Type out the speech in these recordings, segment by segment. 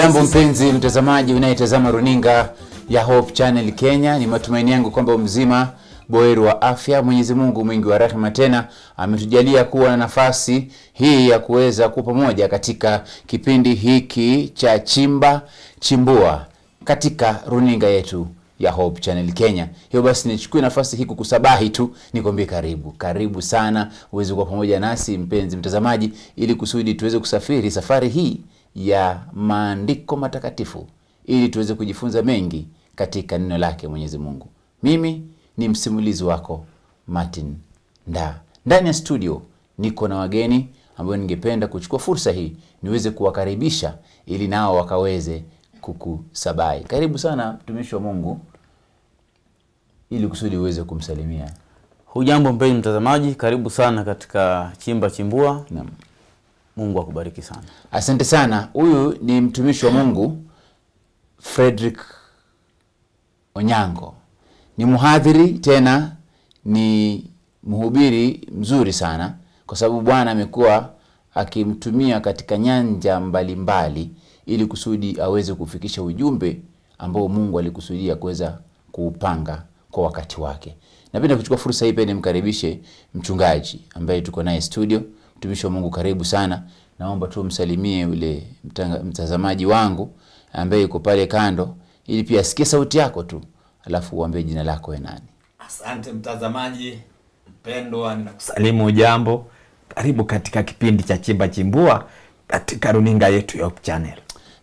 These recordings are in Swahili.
jambo mpenzi mtazamaji unayetazama runinga ya Hope Channel Kenya, ni matumaini yangu kwamba mzima boeri wa afya. Mwenyezi Mungu mwingi wa rahma tena ametujalia kuwa na nafasi hii ya kuweza kuwa pamoja katika kipindi hiki cha chimba chimbua katika runinga yetu ya Hope Channel Kenya. Hiyo basi nichukue nafasi hii kukusabahi tu nikwambie karibu. Karibu sana uweze kuwa pamoja nasi mpenzi mtazamaji ili kusudi tuweze kusafiri safari hii ya maandiko matakatifu ili tuweze kujifunza mengi katika neno lake Mwenyezi Mungu. Mimi ni msimulizi wako Martin Nda. Ndani ya studio niko na wageni ambayo ningependa kuchukua fursa hii niweze kuwakaribisha ili nao wakaweze kukusabai. Karibu sana mtumishi wa Mungu ili kusudi uweze kumsalimia. Hujambo mpenzi mtazamaji, karibu sana katika Chimba Chimbua. Naam. Mungu akubariki sana. Asante sana. Huyu ni mtumishi wa Mungu Frederick Onyango, ni mhadhiri tena ni mhubiri mzuri sana, kwa sababu Bwana amekuwa akimtumia katika nyanja mbalimbali mbali, ili kusudi aweze kufikisha ujumbe ambao Mungu alikusudia kuweza kuupanga kwa wakati wake. Napenda kuchukua fursa hii pia nimkaribishe mchungaji ambaye tuko naye studio mtumishi wa Mungu, karibu sana. Naomba tu msalimie yule mtazamaji wangu ambaye yuko pale kando, ili pia asikie sauti yako tu, alafu uambie jina lako ni nani. Asante mtazamaji mpendwa, ninakusalimu jambo, karibu katika kipindi cha Chimba Chimbua katika runinga yetu ya Hope Channel.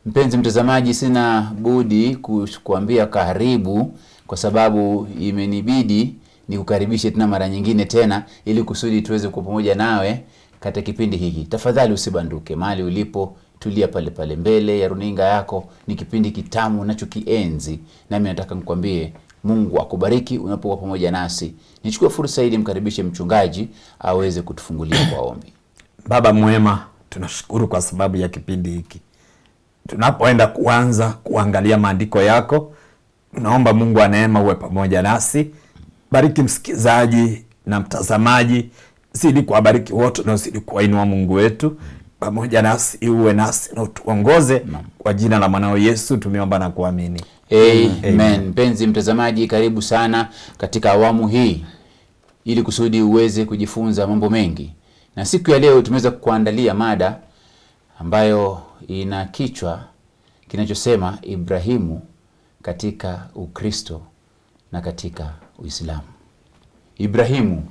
Mpenzi mtazamaji, sina budi kukuambia karibu, kwa sababu imenibidi nikukaribishe tena mara nyingine tena, ili kusudi tuweze kuwa pamoja nawe katika kipindi hiki. Tafadhali usibanduke mali ulipo, tulia pale pale mbele ya runinga yako. Ni kipindi kitamu nachokienzi, nami nataka nikwambie Mungu akubariki unapokuwa pamoja nasi. Nichukue fursa hii nimkaribishe mchungaji aweze kutufungulia kwa ombi. Baba mwema, tunashukuru kwa sababu ya kipindi hiki. Tunapoenda kuanza kuangalia maandiko yako, naomba Mungu wa neema uwe pamoja nasi. Bariki msikizaji na mtazamaji zidi kuwabariki wote unaozidi kuwainua Mungu wetu pamoja nasi, iwe nasi na utuongoze kwa jina la mwanao Yesu tumeomba na kuamini. Amen. Mpenzi mtazamaji, karibu sana katika awamu hii ili kusudi uweze kujifunza mambo mengi, na siku ya leo tumeweza kukuandalia mada ambayo ina kichwa kinachosema Ibrahimu katika Ukristo na katika Uislamu. Ibrahimu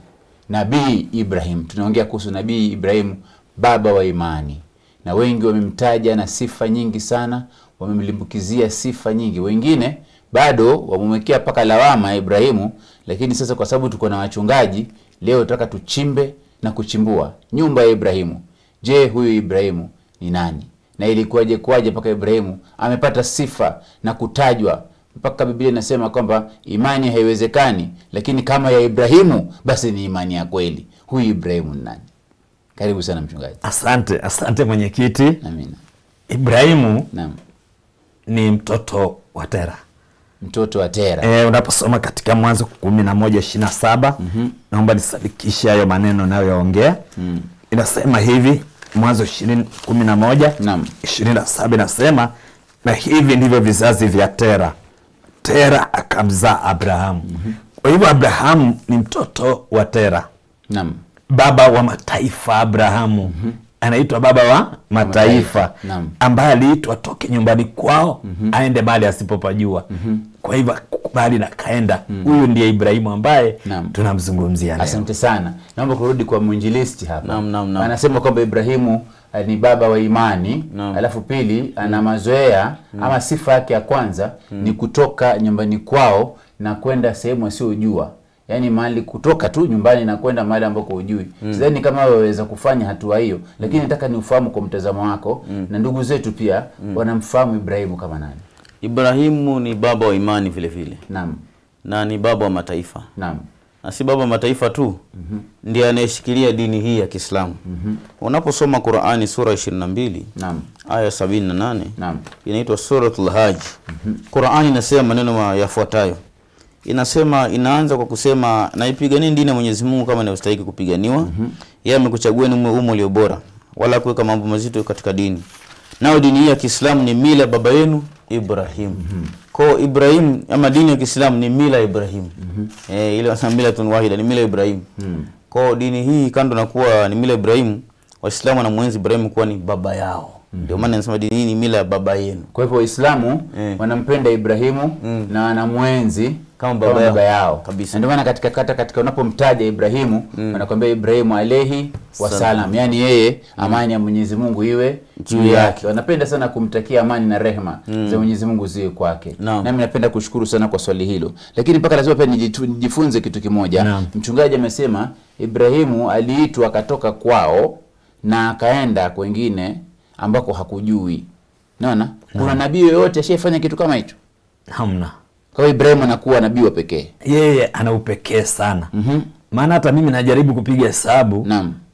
Nabii Ibrahim. Tunaongea kuhusu Nabii Ibrahim, baba wa imani, na wengi wamemtaja na sifa nyingi sana, wamemlimbukizia sifa nyingi. Wengine bado wamemwekea mpaka lawama Ibrahimu, lakini sasa kwa sababu tuko na wachungaji leo, tutaka tuchimbe na kuchimbua nyumba ya Ibrahimu. Je, huyu Ibrahimu ni nani na ilikuwaje, kuwaje mpaka Ibrahimu amepata sifa na kutajwa mpaka Biblia inasema kwamba imani haiwezekani, lakini kama ya Ibrahimu basi ni imani ya kweli. Huyu Ibrahimu ni nani? Karibu sana mchungaji. Asante, asante mwenyekiti. Amina. Ibrahimu Naam. ni mtoto wa Tera mtoto wa Tera. E, unaposoma katika Mwanzo kumi na moja na saba mm -hmm. naomba nisadikishe hayo maneno nayoyaongea. mm. Inasema hivi Mwanzo ishirini kumi na moja na saba inasema na hivi ndivyo vizazi vya Tera. Tera akamzaa Abrahamu. mm -hmm. Kwa hivyo Abrahamu ni mtoto wa Tera. Naam. Baba wa mataifa Abrahamu. mm -hmm. Anaitwa baba wa mataifa, mataifa. ambaye aliitwa toke nyumbani kwao mm -hmm. aende mahali asipopajua. mm -hmm. Kwa hivyo kubali na kaenda huyu mm -hmm. ndiye Ibrahimu ambaye tunamzungumzia leo. Asante sana, naomba kurudi kwa mwinjilisti hapa. Naam, naam, naam. Anasema kwamba Ibrahimu Eh, ni baba wa imani no. Alafu pili mm. ana mazoea mm. ama sifa yake ya kwanza mm. ni kutoka nyumbani kwao na kwenda sehemu asiyojua yani mahali kutoka tu nyumbani na kwenda mahali ambako hujui mm. sidhani kama waweza kufanya hatua hiyo mm. lakini nataka ni ufahamu kwa mtazamo wako mm. na ndugu zetu pia mm. wanamfahamu Ibrahimu kama nani Ibrahimu ni baba wa imani vile vile naam na ni baba wa mataifa naam na si baba mataifa tu mm -hmm. ndiye anayeshikilia dini hii ya Kiislamu. mm -hmm. Unaposoma Qur'ani sura 22 naam, aya 78 naam, inaitwa suratul Hajj. mm -hmm. Qur'ani inasema maneno yafuatayo, inasema inaanza kwa kusema naipiganeni dini ya Mwenyezi Mungu kama inayostahili kupiganiwa. mm -hmm. Yeye amekuchagua ni umo ulio bora, wala kuweka mambo mazito katika dini, nao dini hii ya Kiislamu ni mila baba yenu Ibrahim. mm -hmm kwa Ibrahim ama dini ya Kiislamu ni mila ya Ibrahim. Mm -hmm. Eh, ile wanasema mila tun wahida ni mila ya Ibrahim. Mm. Kwa dini hii kando na kuwa ni mila ya Ibrahim, Waislamu wanamwenzi Ibrahim kuwa ni baba yao. Mhm. Ndio maana nasema dini hii ni mila ya baba yenu. Kwa hivyo Waislamu eh. wanampenda Ibrahimu mm. na wanamwenzi kama baba, kama baba yao kabisa. Ndio maana katika kata katika unapomtaja Ibrahimu mm. wanakuambia Ibrahimu alayhi wasalam, yani yeye mm. amani ya Mwenyezi Mungu iwe juu yake. Wanapenda sana kumtakia amani na rehema mm. za Mwenyezi Mungu ziwe kwake. No. Nami napenda kushukuru sana kwa swali hilo, lakini mpaka lazima pia nijifunze kitu kimoja no. Mchungaji amesema Ibrahimu aliitwa akatoka kwao na akaenda kwengine ambako hakujui. Naona no. kuna nabii yoyote ashiyefanya kitu kama hicho? Hamna. Kwa hiyo Ibrahim anakuwa nabii wa pekee, yeye ana upekee sana mhm. maana mm -hmm. hata mimi najaribu kupiga hesabu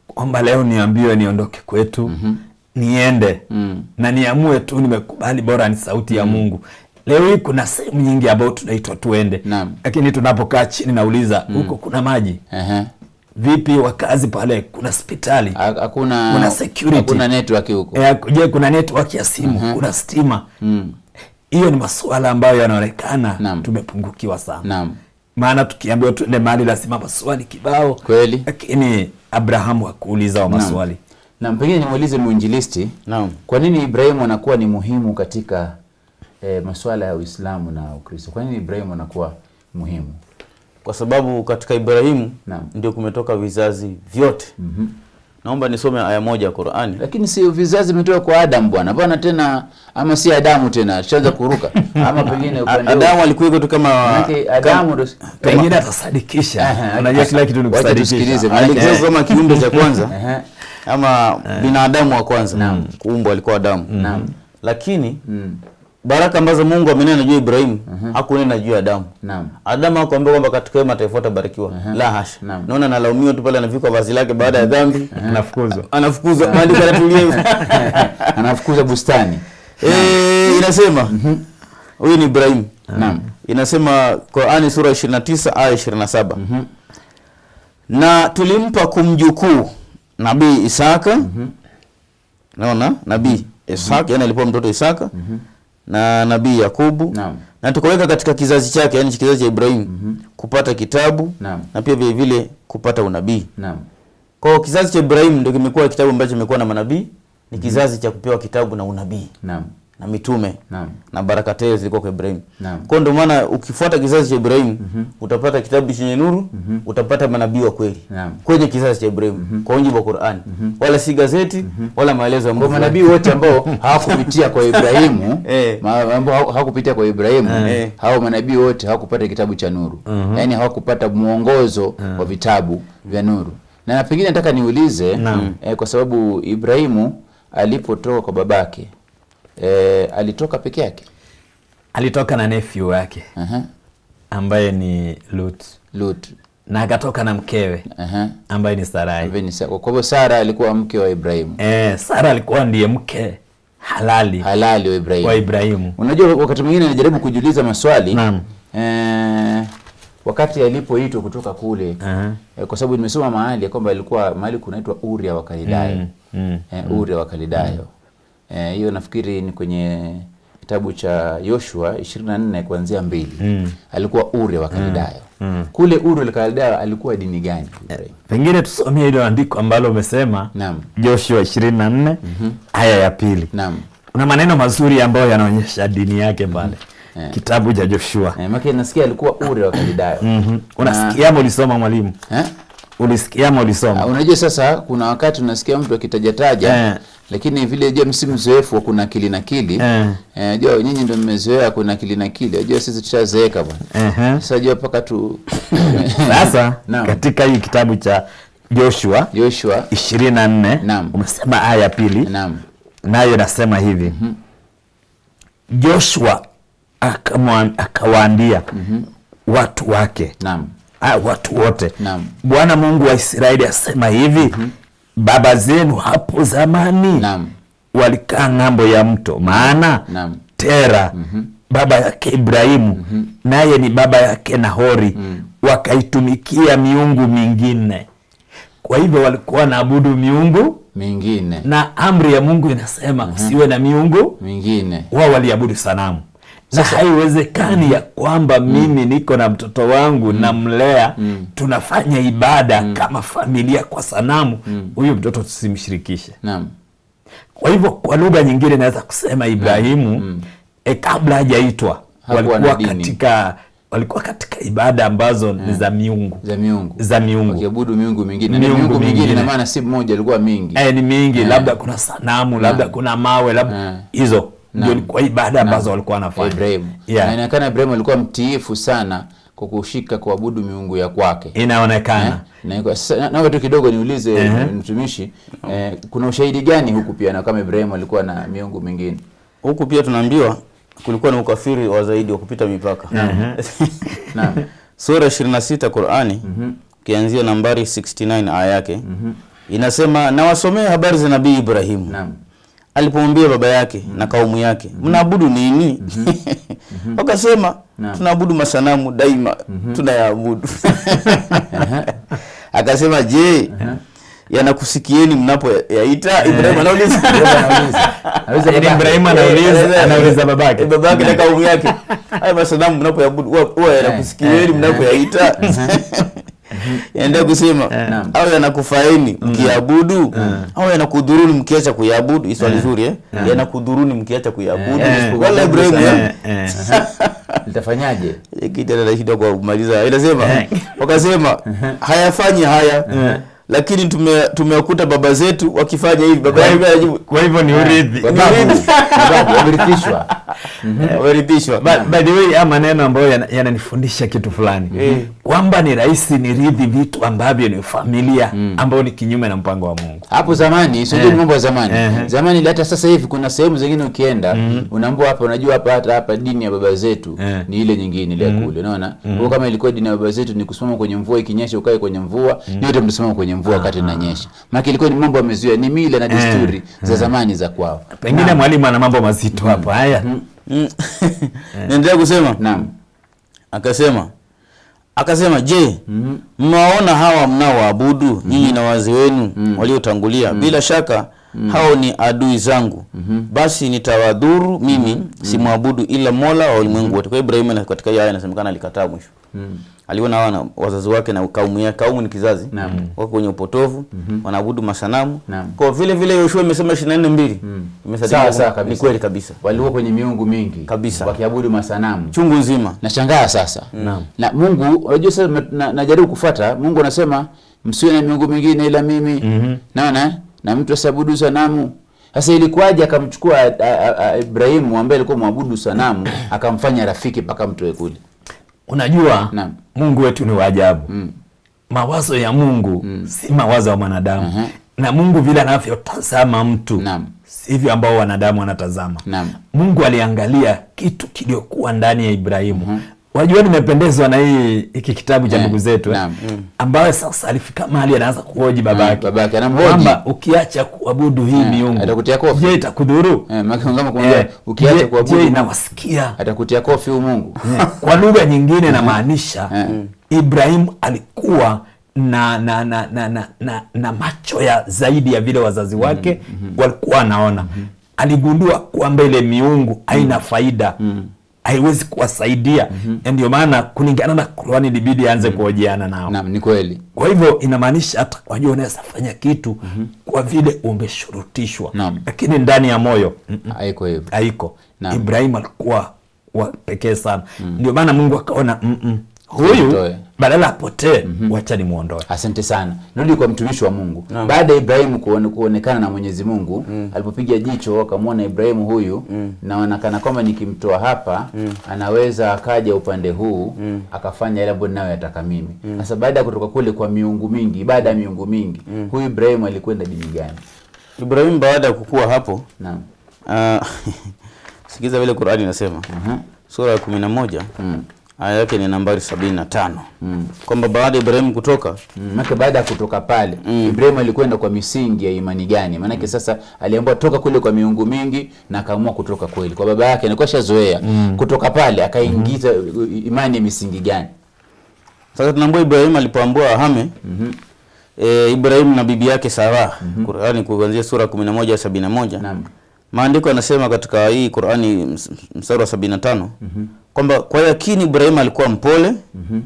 kwamba leo niambiwe niondoke kwetu mm -hmm. niende mm -hmm. na niamue tu, nimekubali bora ni sauti mm -hmm. ya Mungu. Leo hii kuna sehemu nyingi ambayo tunaitwa tuende, lakini tunapokaa chini nauliza mm. huko kuna maji uh -huh. Vipi wakazi pale? Kuna hospitali? Hakuna, kuna security? Hakuna network huko? E, je, kuna network ya simu? uh -huh. Kuna stima? mm hiyo ni masuala ambayo yanaonekana tumepungukiwa sana Naam. maana tukiambiwa tuende mahali lazima maswali kibao kweli lakini abrahamu hakuuliza wa maswali Naam. na pengine nimuulize mwinjilisti kwa nini ibrahimu anakuwa ni muhimu katika e, eh, masuala ya uislamu na ukristo kwa nini ibrahimu anakuwa muhimu kwa sababu katika ibrahimu ndio kumetoka vizazi vyote mm -hmm naomba nisome aya moja ya Qur'ani. Lakini si vizazi vimetoka kwa Adam bwana, bwana tena ama si Adamu tena, shaanza kuruka ama pengine upande Adamu alikuwa tu kama Adamu pengine atasadikisha. Unajua kila kitu ni kusadikisha. Alikuwa kama kiumbe cha kwanza ama binadamu wa kwanza kuumbwa alikuwa Adamu. Naam. Lakini mm baraka ambazo Mungu amenena juu Ibrahimu uh -huh. hakunena juu Adamu. Naam. Adamu hakuambia kwamba katika wewe mataifa utabarikiwa. Uh -huh. La hasha. Naona analaumiwa tu pale anavikwa vazi lake baada ya dhambi, anafukuzwa. Anafukuzwa maandiko yanatulia Anafukuzwa bustani. Eh, inasema mhm. huyu ni Ibrahimu. Naam. Inasema Qur'ani sura 29 aya 27. Mm -hmm. Na tulimpa kumjukuu Nabii Isaka. Mm Naona Nabii mhm. Isaka, mm -hmm. alipewa mtoto Isaka. Mm -hmm na nabii Yakubu na tukaweka katika kizazi chake yani kizazi cha Ibrahimu mm -hmm. kupata kitabu Naam. na pia vile vile kupata unabii kwa kizazi cha Ibrahimu ndio kimekuwa kitabu ambacho kimekuwa na manabii ni mhm. kizazi cha kupewa kitabu na unabii na mitume na baraka tele zilikuwa kwa Ibrahim. Kwa ndio maana ukifuata kizazi cha Ibrahim mm -hmm. utapata kitabu chenye nuru mm -hmm. utapata manabii wa kweli kwenye kizazi cha Ibrahim mm -hmm. kwa mujibu wa Qur'an mm -hmm. wala si gazeti mm -hmm. wala maelezo ya Mungu. Manabii wote ambao hawakupitia kwa Ibrahimu eh. ambao hawakupitia kwa Ibrahimu eh. hao manabii wote hawakupata kitabu cha nuru mm -hmm. yaani hawakupata mwongozo mm -hmm. wa vitabu vya nuru. Na pengine nataka niulize eh, kwa sababu Ibrahimu alipotoka kwa babake E, alitoka peke yake? Alitoka na nephew yake uh -huh. ambaye ni Lut. Lut na akatoka na mkewe uh -huh. ambaye ni Sarai. Kwa hivyo Sara alikuwa mke wa Ibrahimu. E, eh, Sara alikuwa ndiye mke halali halali wa Ibrahimu. Wa Ibrahimu. Unajua, wakati mwingine anajaribu kujiuliza maswali naam. E, wakati alipoitwa kutoka kule uh -huh. e, kwa sababu nimesoma mahali ya kwamba alikuwa mahali kunaitwa Uria wa Kalidayo mm, mm, e, Uria wa Kalidayo mm Eh, hiyo e, nafikiri ni kwenye kitabu cha Yoshua 24 kuanzia mbili mm. alikuwa Ure wa mm. Kaldayo mm. mm. kule Ure wa Kaldayo alikuwa dini gani? E, pengine tusomie ile andiko ambalo umesema Naam. Joshua 24 mm -hmm. aya ya pili Naam. Kuna maneno mazuri ambayo yanaonyesha dini yake pale mm -hmm. Yeah. kitabu cha Joshua. Eh, yeah, nasikia alikuwa Ure wa Kaldayo. mm Unasikia ama ulisoma mwalimu? Eh? Yeah? Ulisikia ama ulisoma? Uh, unajua sasa kuna wakati unasikia mtu akitajataja eh lakini vile je, msi mzoefu wa kili nakili eh. Eh, nyinyi ndo mmezoea na kili jua sisi tushazeeka bwana eh. -huh. Sasa jua mpaka tu sasa katika hii kitabu cha Joshua Joshua 24 nne umesema aya ya pili naam, nayo nasema hivi mm -hmm. Joshua akawaambia mm -hmm. watu wake naam, watu wote naam, Bwana Mungu wa Israeli asema hivi mm -hmm baba zenu hapo zamani Naam. walikaa ng'ambo ya mto, maana Naam. Tera mm -hmm. baba yake Ibrahimu mm -hmm. naye ni baba yake Nahori mm. wakaitumikia miungu mingine. Kwa hivyo walikuwa naabudu miungu mingine, na amri ya Mungu inasema usiwe mhm. mm -hmm. na miungu mingine. Wao waliabudu sanamu. Sasa, na haiwezekani mm. ya kwamba mm. mimi mm, niko na mtoto wangu mm. namlea mm. tunafanya ibada mm. kama familia kwa sanamu mm. huyu mm. mtoto tusimshirikishe naam kwa hivyo kwa lugha nyingine naweza kusema Ibrahimu mm. e, kabla hajaitwa walikuwa katika walikuwa katika ibada ambazo yeah. ni za miungu za miungu za miungu wakiabudu miungu mingine miungu, miungu mingine na maana si mmoja ilikuwa mingi e, ni mingi yeah. labda kuna sanamu yeah, labda eh. kuna mawe labda hizo yeah ndio kwa ibada ambazo walikuwa wanafanya. Ibrahim. Yeah. Na inaonekana Ibrahim alikuwa mtiifu sana kwa kushika kuabudu miungu ya kwake. Inaonekana. Eh? Na tu kidogo niulize uh eh, -huh. mtumishi eh, kuna ushahidi gani huku pia na kama Ibrahim alikuwa na miungu mingine? Huku pia tunaambiwa kulikuwa na ukafiri wa zaidi wa kupita mipaka. Uh -huh. Naam. Sura 26 Qur'ani uh mhm. -huh. kianzia nambari 69 aya yake. Uh mhm. -huh. Inasema nawasomea habari za Nabii Ibrahimu. Naam alipomwambia baba yake mm. na kaumu yake mm. mnaabudu mm. nini? Mm-hmm. Mm-hmm. Wakasema tunaabudu masanamu daima mm -hmm. tunayaabudu uh-huh. akasema je, uh-huh. yanakusikieni mnapo yaita? Eh. Ibrahim anauliza Ibrahim anauliza yaani eh, eh, anauliza babake babake na kaumu yake, haya masanamu mnapoyaabudu huwa yanakusikieni mnapo yaita? Mm-hmm. yaendea yaani kusema eh. au yanakufaini mm. mkiabudu eh. au yanakudhuruni mkiacha kuiabudu. Iswali eh. zuri eh, yanakudhuruni mkiacha kuiabudu. Wala Ibrahim litafanyaje? Kitu kwa kumaliza, inasema wakasema hayafanyi haya lakini tumewakuta baba zetu wakifanya hivi. Baba yangu anajibu, kwa hivyo ni eh, urithi, wamerithishwa, wamerithishwa. Eh, by the way, ama maneno ambayo yananifundisha yana kitu fulani mm. kwamba ni rahisi niridhi vitu ambavyo ni familia mm. ambayo ni kinyume na mpango wa Mungu. Hapo zamani sio ni mambo ya zamani zamani, hata sasa hivi kuna sehemu zingine ukienda mm. unaambiwa hapa, unajua hapa, hata hapa dini ya baba zetu eh. ni ile nyingine ile mm. kule, unaona mm. kama ilikuwa dini ya baba zetu ni kusimama kwenye mvua, ikinyesha ukae kwenye mvua mm. yote mtasimama kwenye mvua mvua wakati inanyesha. Maana ilikuwa ni mambo yamezuia, ni mila na eh, desturi eh, za zamani za kwao. Pengine mwalimu ana mambo mazito hapa. Mm. Haya, mm. mm. eh. naendelea kusema. Naam, akasema akasema je, mnawaona mm -hmm. hawa mnaoabudu nyinyi mm -hmm. na wazee wenu mm -hmm. waliotangulia mm -hmm. bila shaka mm. hao ni adui zangu mm -hmm. basi nitawadhuru mimi mm -hmm. simwabudu ila mola wa ulimwengu wote kwa ibrahim katika hiyo aya inasemekana alikataa mwisho mm. aliona wana wazazi wake na kaumu yake kaumu ni kizazi wako kwenye upotovu mm -hmm. wanaabudu masanamu kwa vile vile Yoshua imesema 24 mbili mm. imesadikika ni kweli kabisa walikuwa kwenye miungu mingi kabisa wakiabudu masanamu chungu nzima nashangaa sasa mm. Naam. na Mungu unajua sasa najaribu na, na kufuata Mungu anasema msiwe na miungu mingine ila mimi mm -hmm. naona na mtu asiabudu sanamu. Sasa ilikuwaje akamchukua Ibrahimu ambaye alikuwa mwabudu sanamu akamfanya rafiki mpaka mtoe kule? Unajua na. Mungu wetu ni waajabu mm. Mawazo ya Mungu mm. si mawazo ya mwanadamu uh -huh. na Mungu vile anavyotazama mtu Naam sivyo ambao wanadamu wanatazama. Naam. Mungu aliangalia kitu kiliokuwa ndani ya Ibrahimu. Mm -hmm wajua nimependezwa na hii hiki kitabu cha eh, ndugu zetu eh, mm. ambayo sasa alifika mahali anaanza kuhoji mm, babake babake anamhoji kwamba ukiacha kuabudu hii eh, miungu atakutia kofi je itakudhuru eh, kama kumwambia eh, ukiacha kuabudu je inawasikia atakutia kofi huyu Mungu kwa lugha nyingine namaanisha mm. Ibrahim alikuwa na na na, na na na na macho ya zaidi ya vile wazazi mm-hmm, wake mm -hmm. walikuwa anaona mm -hmm. aligundua kwamba ile miungu haina mm. faida mm haiwezi kuwasaidia mm -hmm. ndio maana kulingana na Qur'ani libidi aanze mm -hmm. kuhojiana nao. Naam, ni kweli. Kwa hivyo inamaanisha hata wajua unaweza fanya kitu mm -hmm. kwa vile umeshurutishwa, lakini ndani ya moyo mm -mm. haiko hivyo, haiko. Ibrahim alikuwa wa pekee sana mm. Ndio maana Mungu akaona mm -mm huyu badala apotee mm -hmm. wacha Asante sana. Nirudi kwa mtumishi wa Mungu. Naam. Baada ya Ibrahimu kuone, kuonekana na Mwenyezi Mungu mm. alipopiga jicho akamwona Ibrahimu huyu mm. wanakana kwamba nikimtoa hapa mm. anaweza akaja upande huu mm. akafanya yale ambayo yataka mimi. Mm. Sasa mm. baada ya kutoka kule kwa miungu mingi, baada ya miungu mingi mm. huyu Ibrahimu alikwenda dini gani? Ibrahimu baada ya kukua hapo naam. Uh, sikiza vile Qur'ani inasema. Uh -huh. Sura ya 11 mm aya yake ni nambari 75 mm. kwamba baada ya ibrahimu kutoka mm. maana baada ya kutoka pale mm. Ibrahimu alikwenda kwa misingi ya imani gani? Maana mm. sasa aliambiwa toka kule kwa miungu mingi na akaamua kutoka kweli kwa baba yake, alikuwa shazoea mm. kutoka pale akaingiza mm. imani ya misingi gani? Sasa tunaambiwa Ibrahim alipoambua ahame mm -hmm. E, Ibrahimu na bibi yake Sara mm -hmm. Qur'ani kuanzia sura 11 71 naam maandiko yanasema katika hii Qur'ani mstari wa 75 mm -hmm. kwamba kwa yakini Ibrahim alikuwa mpole mm -hmm.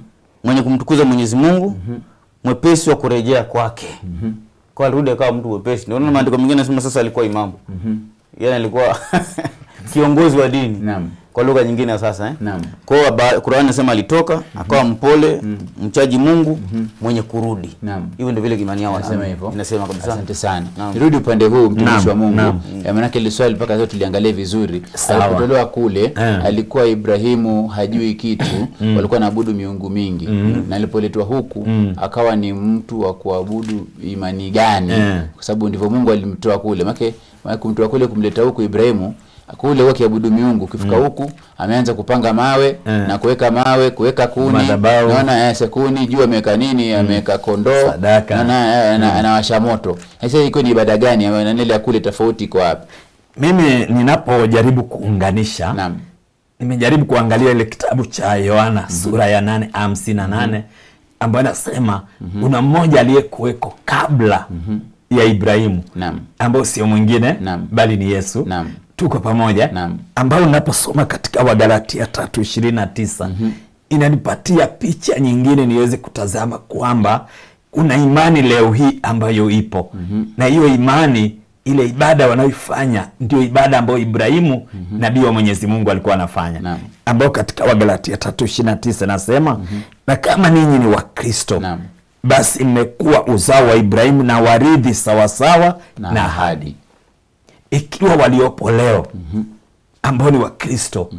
mwenye kumtukuza Mwenyezi Mungu mm -hmm. mwepesi wa kurejea kwake mm -hmm. kwa alirudi akawa mtu mwepesi. Ndio maandiko mengine yanasema sasa alikuwa imamu mm -hmm. yani alikuwa kiongozi wa dini. Naam kwa lugha nyingine sasa eh? Naam. Kwa Qur'an inasema alitoka mm -hmm. akawa mpole mm -hmm. mchaji Mungu mm -hmm. mwenye kurudi. Naam. Hivyo ndio vile imani wanasema hivyo. Inasema kabisa. Asante sana. rudi upande huu mtumishi wa Mungu. Naam. Eh, Maana yake ile swali mpaka sasa tuliangalia vizuri. Alipotolewa kule yeah. alikuwa Ibrahimu hajui kitu, mm. walikuwa naabudu miungu mingi. Mm -hmm. Na alipoletwa huku mm -hmm. akawa ni mtu wa kuabudu imani gani? Yeah. Kwa sababu ndivyo Mungu alimtoa kule. Maana kumtoa kule kumleta huku Ibrahimu kule kiabudu miungu, ukifika mm. huku mm. ameanza kupanga mawe mm. na kuweka mawe, kuweka kuni, naona eh, sekuni juu ameweka nini, mm. ameweka kondoo, naona eh, eh, mm. anawasha moto. Sasa iko ni ibada gani ambayo ya kule tofauti iko wapi? Mimi ninapojaribu kuunganisha Naam. nimejaribu kuangalia ile kitabu cha Yohana mm -hmm. sura ya nane hamsini na nane mm -hmm. ambayo anasema mm -hmm. kuna mmoja aliyekuweko kabla mm -hmm ya Ibrahimu ambayo sio mwingine bali ni Yesu Naam tuko pamoja Naam. ambao naposoma katika Wagalatia tatu ishirini na tisa mm -hmm. inanipatia picha nyingine niweze kutazama kwamba kuna imani leo hii ambayo ipo mm -hmm. na hiyo imani ile ibada wanaoifanya ndio ibada ambayo Ibrahimu mm -hmm. nabii wa Mwenyezi Mungu alikuwa anafanya ambao katika Wagalatia tatu na tisa nasema mm -hmm. na kama ninyi ni Wakristo basi mmekuwa uzao wa Ibrahimu na warithi sawasawa na, na ikiwa waliopo leo ambao ni wakristo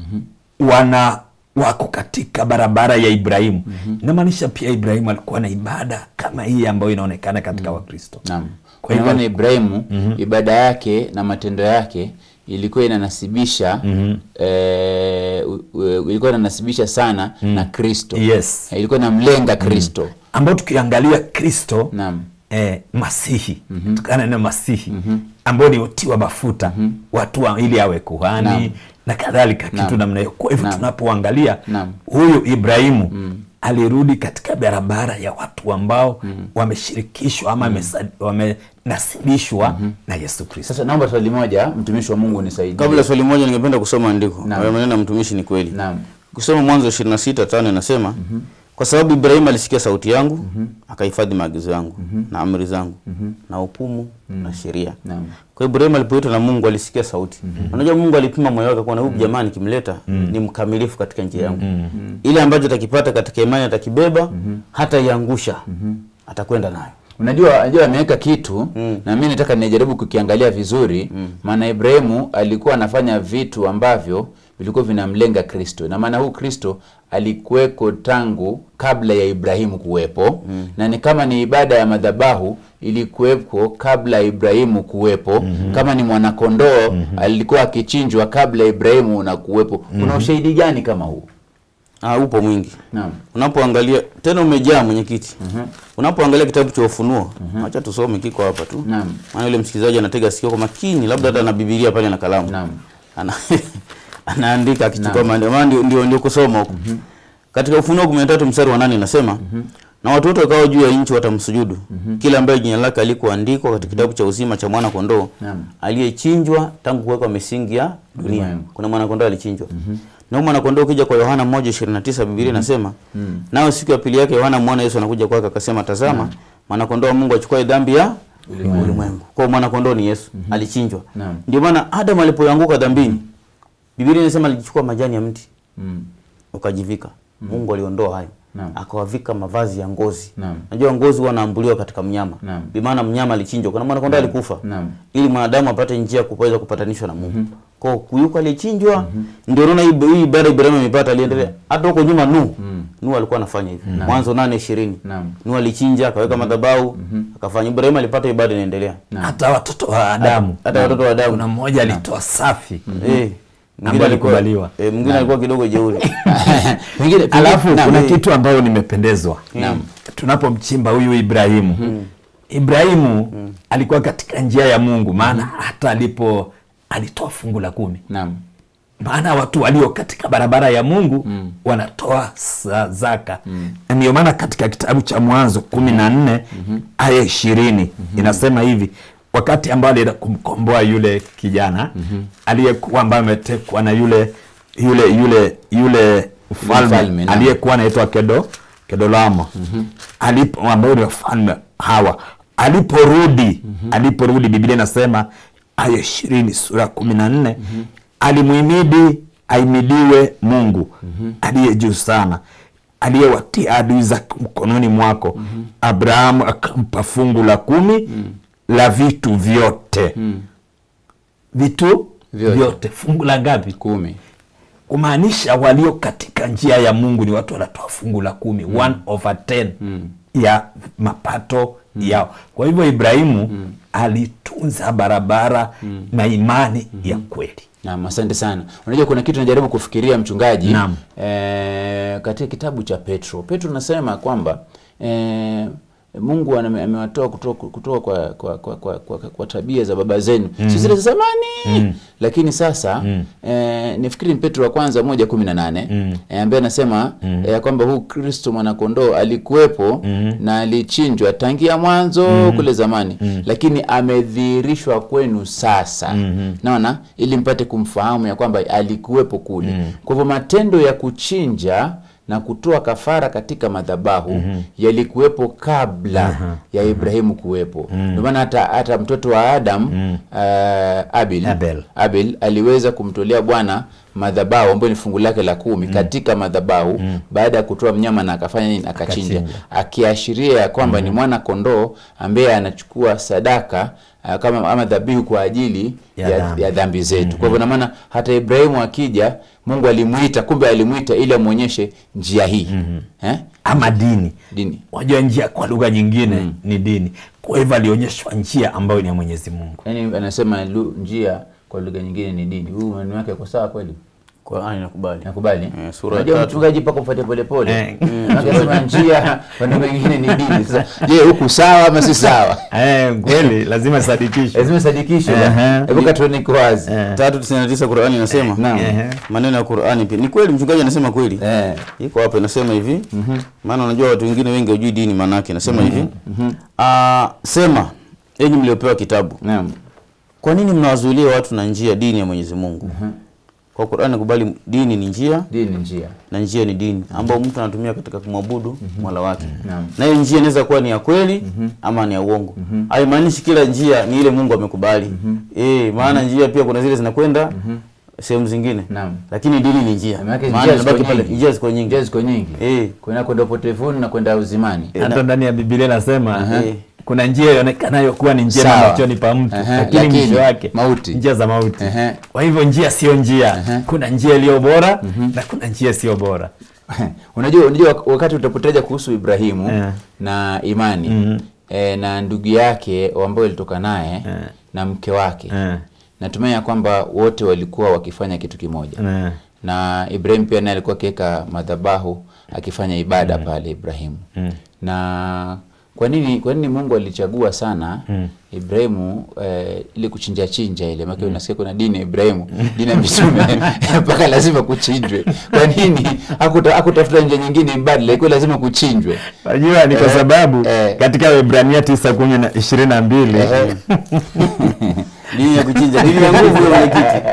wana wako katika barabara ya Ibrahimu. mm -hmm. Inamaanisha pia Ibrahimu alikuwa na ibada kama hii ambayo inaonekana katika mm -hmm. Wakristo. Naam. Kwa hivyo Ibrahimu mm -hmm. ibada yake na matendo yake ilikuwa inanasibisha mm -hmm. ilikuwa inanasibisha sana mm -hmm. na Kristo. Yes. Eh, ilikuwa inamlenga mm. Kristo mm -hmm. ambao tukiangalia Kristo Naam. eh, Masihi mm -hmm. tukana na Masihi mm -hmm ambao ni utiwa mafuta mm -hmm. watu ili awe kuhani na kadhalika kitu namna hiyo. Kwa hivyo tunapoangalia huyu Ibrahimu mm. alirudi katika barabara ya watu ambao mm. wameshirikishwa ama mm. wamenasibishwa mm -hmm. na Yesu Kristo. Sasa naomba swali moja, mtumishi wa Mungu nisaidie. Kabla swali moja, ningependa kusoma andiko. Maneno ya mtumishi ni kweli. Kusoma Mwanzo 26:5 inasema mm -hmm kwa sababu Ibrahim alisikia sauti yangu mm -hmm. akahifadhi maagizo yangu mm -hmm. na amri zangu mm -hmm. na hukumu mm -hmm. na sheria Kwa hiyo Ibrahim alipoitwa na Mungu alisikia sauti. mm -hmm. Unajua Mungu alipima moyo wake kuona huyu mm -hmm. jamaa nikimleta mm -hmm. ni mkamilifu katika njia yangu. mm -hmm. Ile ambacho atakipata katika imani atakibeba, mm -hmm. hata iangusha mm -hmm. atakwenda nayo. Unajua, najua ameweka kitu mm. na mimi nataka nijaribu kukiangalia vizuri mm. maana mm. Ibrahimu alikuwa anafanya vitu ambavyo vilikuwa vinamlenga Kristo. na maana huu Kristo alikuweko tangu kabla ya Ibrahimu kuwepo mm. na ni kama ni ibada ya madhabahu ilikuwepo kabla ya Ibrahimu kuwepo mm -hmm. kama ni mwanakondoo mm -hmm. alikuwa akichinjwa kabla ya Ibrahimu na kuwepo mm -hmm. kuna mm-hmm. ushahidi gani kama huu? Ah, upo mwingi. Naam. Unapoangalia tena umejaa mwenyekiti. mm-hmm. Unapoangalia kitabu cha Ufunuo, mm -hmm. acha tusome kiko hapa tu. Naam. Maana yule msikilizaji anatega sikio kwa makini, labda hata mm-hmm. na bibilia pale na kalamu. Naam. Ana anaandika akichukua maandamano, ndio ndio kusoma huko. Mhm. Katika Ufunuo 13 mstari wa 8 inasema mm -hmm. na watoto wakao juu ya nchi watamsujudu mm -hmm. kila ambaye jina lake alikuandikwa katika kitabu cha uzima cha mwana kondoo yeah. aliyechinjwa tangu kuwekwa misingi ya dunia. Mm -hmm. Kuna mwana kondoo alichinjwa. Mm -hmm. Na mwana kondoo kija kwa Yohana 1:29 Biblia mhm. inasema mm -hmm. nayo siku ya pili yake Yohana mwana Yesu anakuja kwake akasema, tazama mm -hmm. mwana kondoo wa Mungu achukue dhambi ya ulimwengu. Kwa mwana kondoo ni Yesu mm -hmm. alichinjwa. Ndio maana Adam alipoanguka dhambini mm -hmm Biblia inasema alichukua majani ya mti mm. ukajivika mm. Mungu aliondoa hayo akawavika mavazi ya ngozi. Najua ngozi huwa naambuliwa katika mnyama, bi maana mnyama alichinjwa, kuna maana kondoo alikufa ili mwanadamu apate njia kuweza kupatanishwa na Mungu. mm -hmm. Kwa kuyuka alichinjwa, mm -hmm. ndio unaona hii hii ibada Ibrahimu amepata, aliendelea mhm. hata huko nyuma. Nuhu mm -hmm. Nuhu alikuwa anafanya hivyo mm Mwanzo 8:20 Nuhu alichinja akaweka mm. madhabahu mm -hmm. akafanya. Ibrahimu alipata ibada inaendelea, hata watoto wa Adamu, hata watoto wa Adamu, kuna mmoja alitoa safi mm -hmm. eh mwingine eh, alikuwa kidogo jeuri mwingine. Alafu kuna kitu ambayo nimependezwa tunapo tunapomchimba huyu Ibrahimu hmm. Ibrahimu hmm. alikuwa katika njia ya Mungu, maana mhm. hata alipo alitoa fungu la kumi naam maana watu walio katika barabara ya Mungu mm. wanatoa zaka mm. Ndio maana katika kitabu cha Mwanzo kumi na nne mm -hmm. aya ishirini mm -hmm. inasema hivi wakati ambao alienda kumkomboa yule kijana mm -hmm. aliyekuwa ambaye ametekwa na yule yule yule yule mfalme aliyekuwa anaitwa Kedo Kedolamo mm -hmm. alipo ambaye ni mfalme hawa aliporudi mm -hmm. aliporudi Biblia inasema aya ishirini sura kumi na nne mm -hmm. alimuimidi aimidiwe Mungu mm -hmm. aliye juu sana aliyewatia adui za mkononi mwako mm -hmm. Abrahamu akampa fungu la kumi mm -hmm la vitu vyote hmm. vitu vyote, vyote. fungu la ngapi? kumi kumaanisha walio katika njia ya Mungu ni watu wanatoa fungu la kumi mm. one over ten mm. ya mapato mm. yao. Kwa hivyo Ibrahimu mm. alitunza barabara mm. na imani mm -hmm. ya kweli. Naam, asante sana. Unajua kuna kitu najaribu kufikiria mchungaji E, katika kitabu cha Petro, Petro nasema kwamba e, Mungu amewatoa kutoka, kwa, kwa, kwa, kwa, kwa, kwa tabia za baba zenu mm. si mm-hmm. zile za zamani mm. lakini sasa mm. eh, nifikiri ni Petro wa kwanza moja kumi na nane mm. eh, ambaye anasema mm. eh, kwamba huu Kristo mwanakondoo alikuwepo mm. na alichinjwa tangia mwanzo mm. kule zamani mm. lakini amedhihirishwa kwenu sasa mm -hmm. naona ili mpate kumfahamu ya kwamba alikuwepo kule mm. kwa hivyo matendo ya kuchinja na kutoa kafara katika madhabahu mm -hmm. yalikuwepo kabla mm -hmm. ya Ibrahimu kuwepo mm -hmm. hata, hata mtoto wa Adam mm -hmm. uh, Abel, Abel. Abel aliweza kumtolea Bwana madhabahu ambayo ni fungu lake la kumi mm. -hmm. katika madhabahu mm. -hmm. baada ya kutoa mnyama na akafanya nini, akachinja, akiashiria ya kwamba mm. -hmm. ni mhm. mwana kondoo ambaye anachukua sadaka uh, kama ama dhabihu kwa ajili ya, ya, ya dhambi zetu mm -hmm. kwa hivyo mhm. na maana hata Ibrahimu akija Mungu alimwita kumbe alimwita ili amwonyeshe njia hii mm -hmm. eh? ama dini dini. Wajua njia kwa lugha nyingine mm. ni dini, kwa hivyo alionyeshwa njia ambayo ni ya Mwenyezi Mungu. Yaani anasema njia kwa lugha nyingine ni dini. Huu maneno yake kwa sawa kweli? Qur'ani nakubali. Nakubali. Eh, sura mchungaji pako mfuate pole pole. Eh. njia pande ni dini. Sasa je, huku sawa ama si sawa? Eh, kweli lazima sadikishe. Lazima sadikishe. Hebu katuone kwa wazi. 399 eh. Qur'ani inasema. Naam. Maneno ya Qur'ani pia. Ni kweli mchungaji anasema kweli. Eh. Iko hapa inasema hivi. Mhm. Maana unajua watu wengine wengi hawajui dini maana yake. Inasema hivi. Mhm. Mhm. Ah, sema enyi mliopewa kitabu. Naam. Kwa nini mnawazuilia watu na njia dini ya Mwenyezi Mungu? Kwa Qur'an nakubali dini ni njia, dini ni njia na njia ni dini ambayo mtu anatumia katika kumwabudu mm -hmm. Mola wake mm -hmm. na hiyo njia inaweza kuwa ni ya kweli mm -hmm. ama ni ya uongo mm -hmm. haimaanishi kila njia ni ile Mungu amekubali mm -hmm. eh, maana mm -hmm. njia pia kuna zile zinakwenda mm -hmm sehemu zingine naam. Lakini dini ni njia, maana inabaki pale, njia ziko nyingi, njia ziko nyingi eh, kuna kwenda upotevuni na kwenda uzimani. Hata ndani ya Biblia nasema kuna njia ionekanayo kuwa ni njia machoni pa mtu uh -huh. lakini mwisho wake mauti. njia za mauti uh -huh. kwa hivyo njia sio njia uh -huh. kuna njia iliyo bora uh mhm. -huh. na kuna njia sio bora unajua unajua wakati utapotaja kuhusu Ibrahimu uh -huh. na imani uh mhm. -huh. e, na ndugu yake ambayo ilitoka naye uh -huh. na mke wake uh -huh. natumai ya kwamba wote walikuwa wakifanya kitu kimoja uh -huh. na Ibrahim pia naye alikuwa akiweka madhabahu akifanya ibada mm. pale Ibrahimu mm. na kwa nini, kwa nini Mungu alichagua sana mm. Ibrahimu eh, ili kuchinja chinja ile maana mm. unasikia kuna dini ya Ibrahimu dini ya mitume mpaka lazima kuchinjwe. Kwa nini hakutafuta njia nyingine mbadala ilikuwa lazima kuchinjwe? unajua ni kwa eh, sababu eh, katika Waebrania 9:22 na 22 dini ya kuchinja, dini ya nguvu ya mwenyekiti.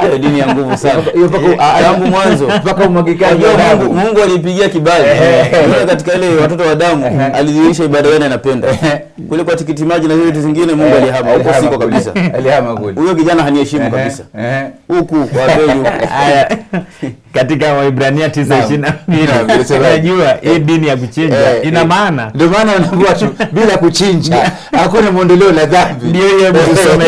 Hiyo dini ya nguvu sana. Hiyo mpaka eh, tangu mwanzo mpaka umwagikaji wa Mungu alipigia kibali. Eh. Yule katika ile watoto wa damu eh. alidhihirisha ibada yake anapenda. Kule kwa tikiti maji na vitu zingine Mungu alihama huko siko kabisa. Alihama kule. Huyo kijana haniheshimu kabisa. Huku kwa bei Haya. katika Waibrania mbili unajua hii eh, dini ya kuchinja eh, ina eh, maana ndio maana tu bila kuchinja hakuna mwondoleo la dhambi. Ndio hiyo, hebu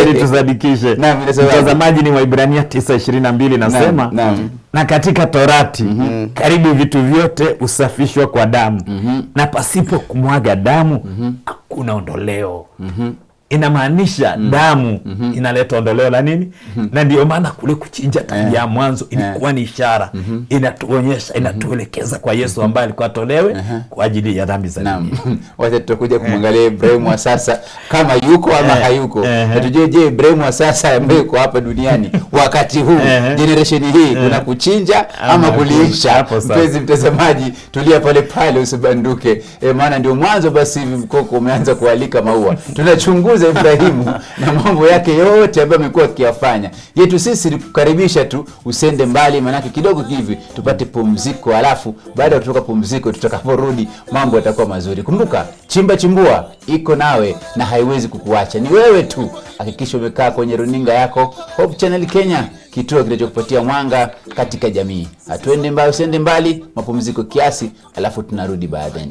ili tusadikishe. Mtazamaji, ni Waibrania 9:22 nasema na, na katika Torati mm -hmm. karibu vitu vyote husafishwa kwa damu mm -hmm. na pasipo kumwaga damu mm -hmm. ondoleo mm -hmm inamaanisha mm. damu mm -hmm. inaleta ondoleo la nini mm -hmm. na ndio maana kule kuchinja tabia yeah. mwanzo ilikuwa yeah. ni ishara mm -hmm. inatuonyesha mm-hmm. inatuelekeza kwa Yesu ambaye alikuwa atolewe uh -huh. kwa ajili ya dhambi za dunia. Wacha tutakuja eh. kumwangalia Ibrahimu wa sasa kama yuko ama eh. hayuko, na eh. tujue, je, Ibrahimu wa sasa ambaye yuko hapa duniani wakati huu uh -huh. generation hii uh -huh. kuna kuchinja ama kuliisha? Mpenzi mtazamaji, tulia pale pale, usibanduke e, maana ndio mwanzo. Basi hivi mkoko umeanza kualika maua, tunachunguza kumsikiliza Ibrahimu na mambo yake yote ambayo amekuwa akiyafanya. Yetu sisi ni kukaribisha tu usende mbali, maanake kidogo hivi tupate pumziko, alafu baada ya kutoka pumziko, tutakaporudi mambo yatakuwa mazuri. Kumbuka Chimba Chimbua iko nawe na haiwezi kukuacha, ni wewe tu. Hakikisha umekaa kwenye runinga yako Hope Channel Kenya, kituo kinachokupatia mwanga katika jamii. Hatuende mbali, usende mbali, mapumziko kiasi, alafu tunarudi baadaye.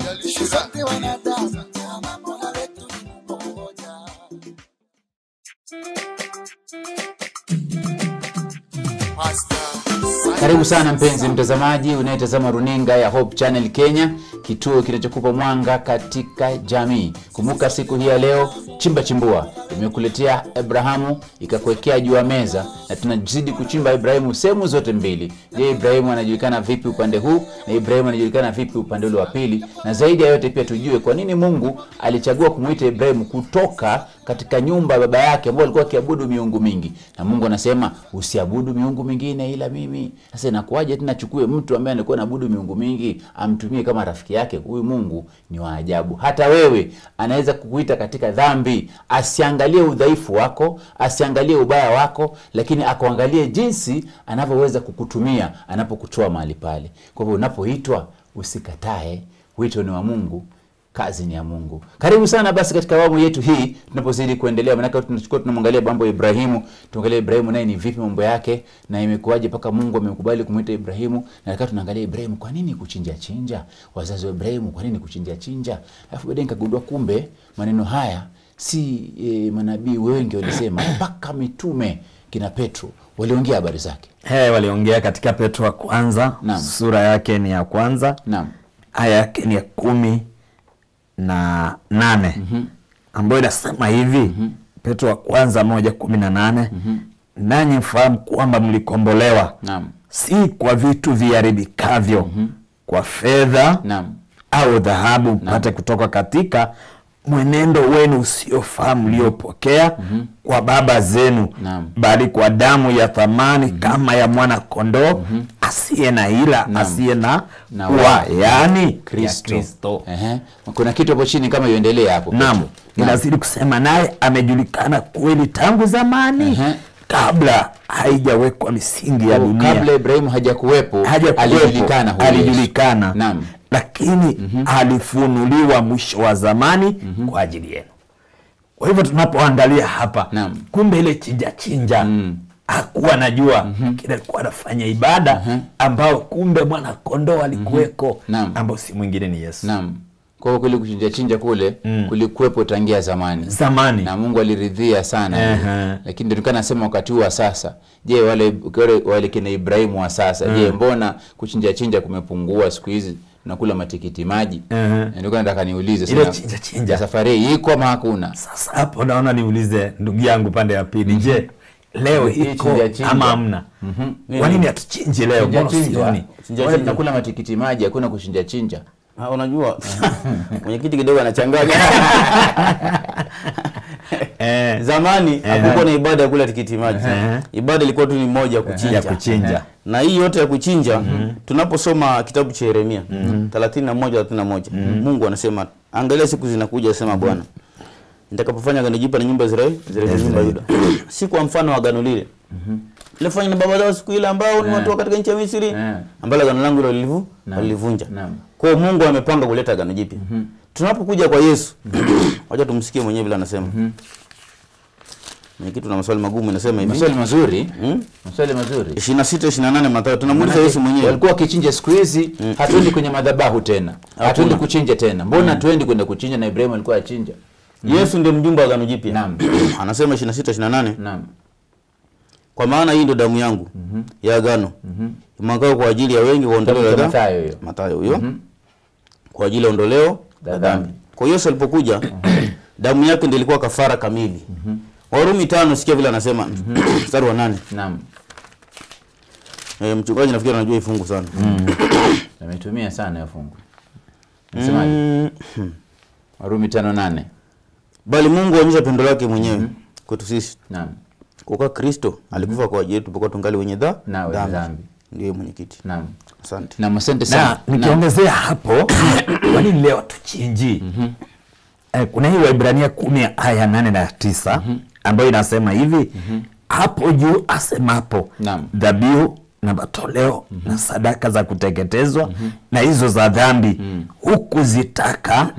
Karibu sana mpenzi mtazamaji unayetazama runinga ya Hope Channel Kenya, kituo kinachokupa mwanga katika jamii. Kumbuka siku hii ya leo, chimba chimbua imekuletea ibrahamu ikakuekea juu ya meza, na tunazidi kuchimba Ibrahimu sehemu zote mbili. Je, Ibrahimu anajulikana vipi upande huu na Ibrahimu anajulikana vipi upande ule wa pili? Na zaidi ya yote pia tujue kwa nini Mungu alichagua kumwita Ibrahimu kutoka katika nyumba baba yake ambao alikuwa akiabudu miungu mingi, na Mungu anasema usiabudu miungu mingine ila mimi. Sasa inakuwaje tena chukue mtu ambaye anakuwa anaabudu miungu mingi amtumie kama rafiki yake? Huyu Mungu ni wa ajabu. Hata wewe anaweza kukuita katika dhambi, asiangalie udhaifu wako, asiangalie ubaya wako, lakini akuangalie jinsi anavyoweza kukutumia anapokutoa mahali pale. Kwa hivyo unapoitwa usikatae, wito ni wa Mungu kazi ni ya Mungu. Karibu sana basi katika awamu yetu hii tunapozidi kuendelea, maanake tunachukua tunamwangalia mambo ya Ibrahimu, tuangalie Ibrahimu naye ni vipi mambo yake na imekuwaje mpaka Mungu amekubali kumwita Ibrahimu, na katika tunaangalia Ibrahimu, kwa nini kuchinja chinja wazazi wa Ibrahimu, kwa nini kuchinja chinja? Alafu baadaye nikagundua kumbe maneno haya si e, manabii wengi walisema mpaka mitume kina Petro waliongea habari zake. Hey, waliongea katika Petro wa kwanza Naam. sura yake ni ya kwanza Naam. aya yake ni ya kumi na nane mm -hmm. ambayo inasema hivi mm -hmm. Petro wa kwanza moja kumi na nane mm -hmm. nanyi mfahamu kwamba mlikombolewa Naam. si kwa vitu viharibikavyo mm -hmm. kwa fedha au dhahabu mpate kutoka katika mwenendo wenu usiofaa mliopokea mm-hmm. mm -hmm. kwa baba zenu Naam. bali kwa damu ya thamani mm -hmm. kama ya mwana kondoo mm -hmm. asiye na ila asiye na wa yani Kristo. Ya Kristo. Kuna kitu hapo chini kama iendelee hapo. Naam, inazidi kusema naye amejulikana kweli tangu zamani -huh kabla haijawekwa misingi ya oh, dunia, kabla Ibrahim hajakuwepo alijulikana, alijulikana. Naam. Lakini mm -hmm. alifunuliwa mwisho wa zamani mm -hmm. kwa ajili yenu. Kwa hivyo tunapoangalia hapa Naam. kumbe ile chinja chinja mm. hakuwa najua mm -hmm. kile alikuwa anafanya ibada mm -hmm. ambao kumbe mwana kondoo alikuweko mm -hmm. ambao si mwingine ni Yesu Naam kwao hiyo kule kuchinjachinja kule mm. kulikuwepo tangia zamani zamani, na Mungu aliridhia sana uh -huh. Lakini ndio nasema wakati huu wa sasa, je, wale wale, wale kina Ibrahimu wa sasa uh -huh. Je, mm. mbona kuchinjachinja kumepungua siku hizi na kula matikiti maji uh -huh. Ndio nataka niulize sana chinja, chinja. Safari iko ama hakuna? Sasa hapo naona niulize ndugu yangu pande ya pili, je leo iko ama hamna? mm Kwa nini hatuchinji leo? Mbona sioni? kula matikiti maji, hakuna kuchinja chinja Ha, ah, unajua mwenyekiti kidogo anachanganya eh, zamani eh, hakukuwa na ibada ya kula tikiti maji eh, ibada ilikuwa tu ni moja ya kuchinja, ya kuchinja. Eh, na hii yote ya kuchinja mm -hmm. tunaposoma kitabu cha Yeremia mm -hmm. 31 31 mm -hmm. Mungu anasema angalia siku zinakuja, asema mm -hmm. Bwana nitakapofanya agano jipya na nyumba ya Israeli Israeli yes, nyumba Yuda si kwa mfano wa agano lile mm -hmm. lefanya na baba zao siku ile ambao ni eh. watu katika nchi ya Misri eh. ambalo agano langu lilivunja kwa Mungu amepanga kuleta agano jipya. Mm -hmm. Tunapokuja kwa Yesu, wacha tumsikie mwenyewe vile anasema. Mm -hmm. Ni kitu na maswali magumu inasema hivi. Maswali mazuri. Hmm? Maswali mazuri. 26 nane, Mathayo tunamuuliza Yesu mwenyewe. Walikuwa wakichinja siku hizi, mm. hatuendi kwenye madhabahu tena. Hatuendi kuchinja tena. Mbona mm. -hmm. tuendi kwenda kuchinja na Ibrahimu alikuwa achinja? Mm -hmm. Yesu ndiye mjumbe wa agano jipya. Naam. anasema 26 nane. Naam. Kwa maana hii ndio damu yangu mm -hmm. ya agano. Mm -hmm. Mwangao kwa ajili ya wengi waondolewe. Mathayo huyo. Mathayo huyo. Mm -hmm kwa ajili ya ondoleo la dhambi. Kwa hiyo Yesu alipokuja mhm. damu yake ndiyo ilikuwa kafara kamili. Mm Warumi tano, sikia vile anasema mhm. mstari wa nane. Naam. E, mchungaji nafikiri anajua ifungu sana. Mhm. Ametumia sana fungu. ifungu. Nasemaje? Mm-hmm. Warumi tano nane. Bali Mungu aonyesha pendo lake mwenyewe mm -hmm. kwetu sisi. Naam. Kwa Kristo alikufa mm -hmm. kwa ajili yetu tulipokuwa tungali wenye dhambi. Naam. Ndiye mwenyekiti. Naam. Asante. Na asante sana. Na nikiongezea hapo kwa nini leo tuchinji? Mm -hmm. Eh, kuna hii Waibrania kumi aya nane na tisa mm -hmm. ambayo inasema hivi mm -hmm. hapo juu asemapo dhabihu na matoleo mm -hmm. na sadaka za kuteketezwa mm -hmm. na hizo za dhambi mm -hmm. hukuzitaka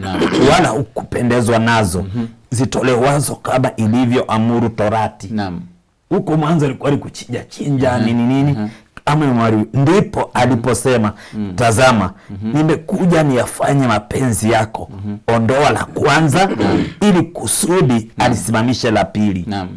wala hukupendezwa nazo mm -hmm. zitolewazo kama ilivyo amuru torati. Naam. Huko mwanzo alikuwa ni kuchinja chinja mhm. nini nini mm -hmm amemwariu ndipo mm-hmm. aliposema mm. Tazama mm -hmm. nimekuja niyafanye mapenzi yako mm -hmm. Ondoa la kwanza ili kusudi mm. alisimamishe la pili Naam.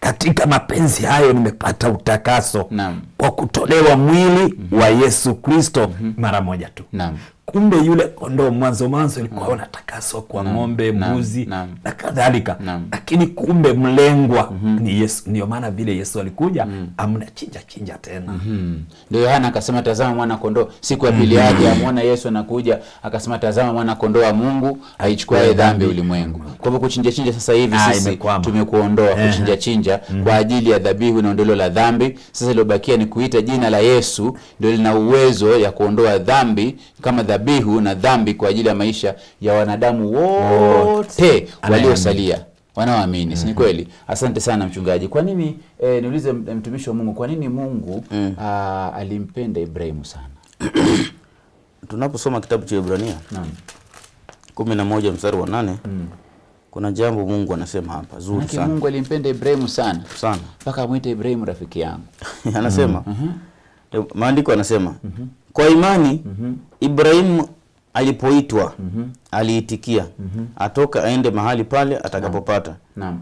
Katika mapenzi hayo nimepata utakaso kwa kutolewa mwili mm -hmm. wa mm-hmm. Yesu Kristo mm -hmm. mara moja tu Naam kumbe yule kondoo mwanzo mwanzo ilikuwa mm. natakaswa kwa na, ng'ombe na, mbuzi na, na kadhalika na. lakini kumbe mlengwa mm -hmm. ni Yesu ndio maana vile Yesu alikuja mm amna chinja chinja tena mhm. ndio mm -hmm. Yohana akasema tazama mwana kondoo siku ya pili mhm. aje mm -hmm. amwona Yesu anakuja akasema tazama mwana kondoo wa Mungu aichukuae dhambi ulimwengu kwa hivyo kuchinja chinja sasa hivi ha, ah, sisi tumekuondoa kuchinja chinja mm -hmm. kwa ajili ya dhabihu na ondoleo la dhambi sasa lilobakia ni kuita jina la Yesu ndio lina uwezo ya kuondoa dhambi kama dhambi dhabihu na dhambi kwa ajili ya maisha ya wanadamu wote waliosalia wanaoamini mm. ni mm-hmm. kweli asante sana mchungaji kwa nini eh, niulize eh, mtumishi wa mungu kwa nini mungu mm. a, ah, alimpenda ibrahimu sana tunaposoma kitabu cha ibrania kumi na moja mstari wa nane mm. kuna jambo mungu anasema hapa zuri sana mungu alimpenda ibrahimu sana sana mpaka amwite ibrahimu rafiki yangu anasema mm. uh maandiko anasema mm -hmm kwa imani mm -hmm. Ibrahimu alipoitwa mm -hmm. aliitikia mm -hmm. atoka aende mahali pale atakapopata naam,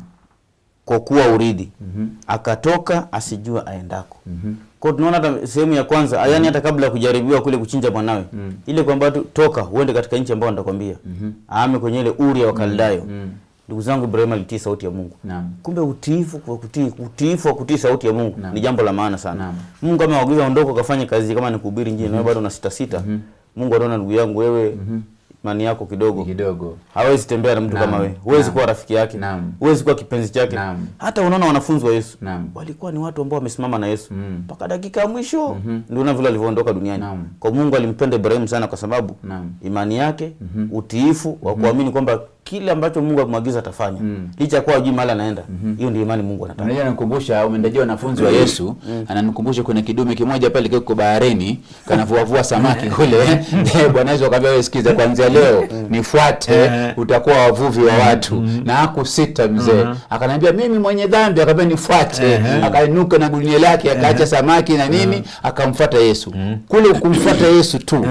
kwa kuwa urithi mm -hmm. akatoka asijua aendako mm -hmm. kwa tunaona hata sehemu ya kwanza mm -hmm. yani hata kabla ya kujaribiwa kule kuchinja mwanawe mm -hmm. ile kwamba toka uende katika nchi ambayo nitakwambia mm -hmm. aame kwenye ile Uri ya Wakaldayo mm -hmm. Ndugu zangu, ibrahim alitii sauti ya Mungu. Naam. Kumbe utiifu kwa kutii, utiifu wa kutii sauti ya Mungu Naam. ni jambo la maana sana. Naam. Mungu amewaagiza ondoko kafanye kazi kama ni kuhubiri Injili, mm -hmm. na bado una sita sita. Mm -hmm. Mungu anaona ndugu yangu wewe mm -hmm imani yako kidogo kidogo, hawezi tembea na mtu naam, kama wewe, huwezi kuwa rafiki yake, huwezi kuwa kipenzi chake. Naam. Hata unaona wanafunzi wa Yesu naam, walikuwa ni watu ambao wamesimama na Yesu mm. mpaka mm, dakika ya mwisho mm -hmm. Ndio na vile alivyoondoka duniani naam. Kwa Mungu alimpenda Ibrahimu sana kwa sababu naam, imani yake mm -hmm. utiifu wa mhm. kuamini mm -hmm. kwamba kile ambacho Mungu amemwagiza atafanya mm. licha kuwa hajui mahali anaenda mm hiyo -hmm. ndio imani Mungu anataka. Unajua, nakukumbusha umeendaje wanafunzi wa mm. Yesu mm. ananikumbusha kuna kidume kimoja pale kiko baharini kanavua vua samaki kule Bwana Yesu akambia wewe sikiza, kwanza leo mm. nifuate, eh. utakuwa wavuvi wa mm. watu. Mm. Na sita mzee, uh-huh. akaniambia mimi mwenye dhambi, akambia nifuate. Uh-huh. Akainuka na gunia lake, uh-huh. akaacha samaki na nini, akamfuata Yesu. Kule kumfuata Yesu tu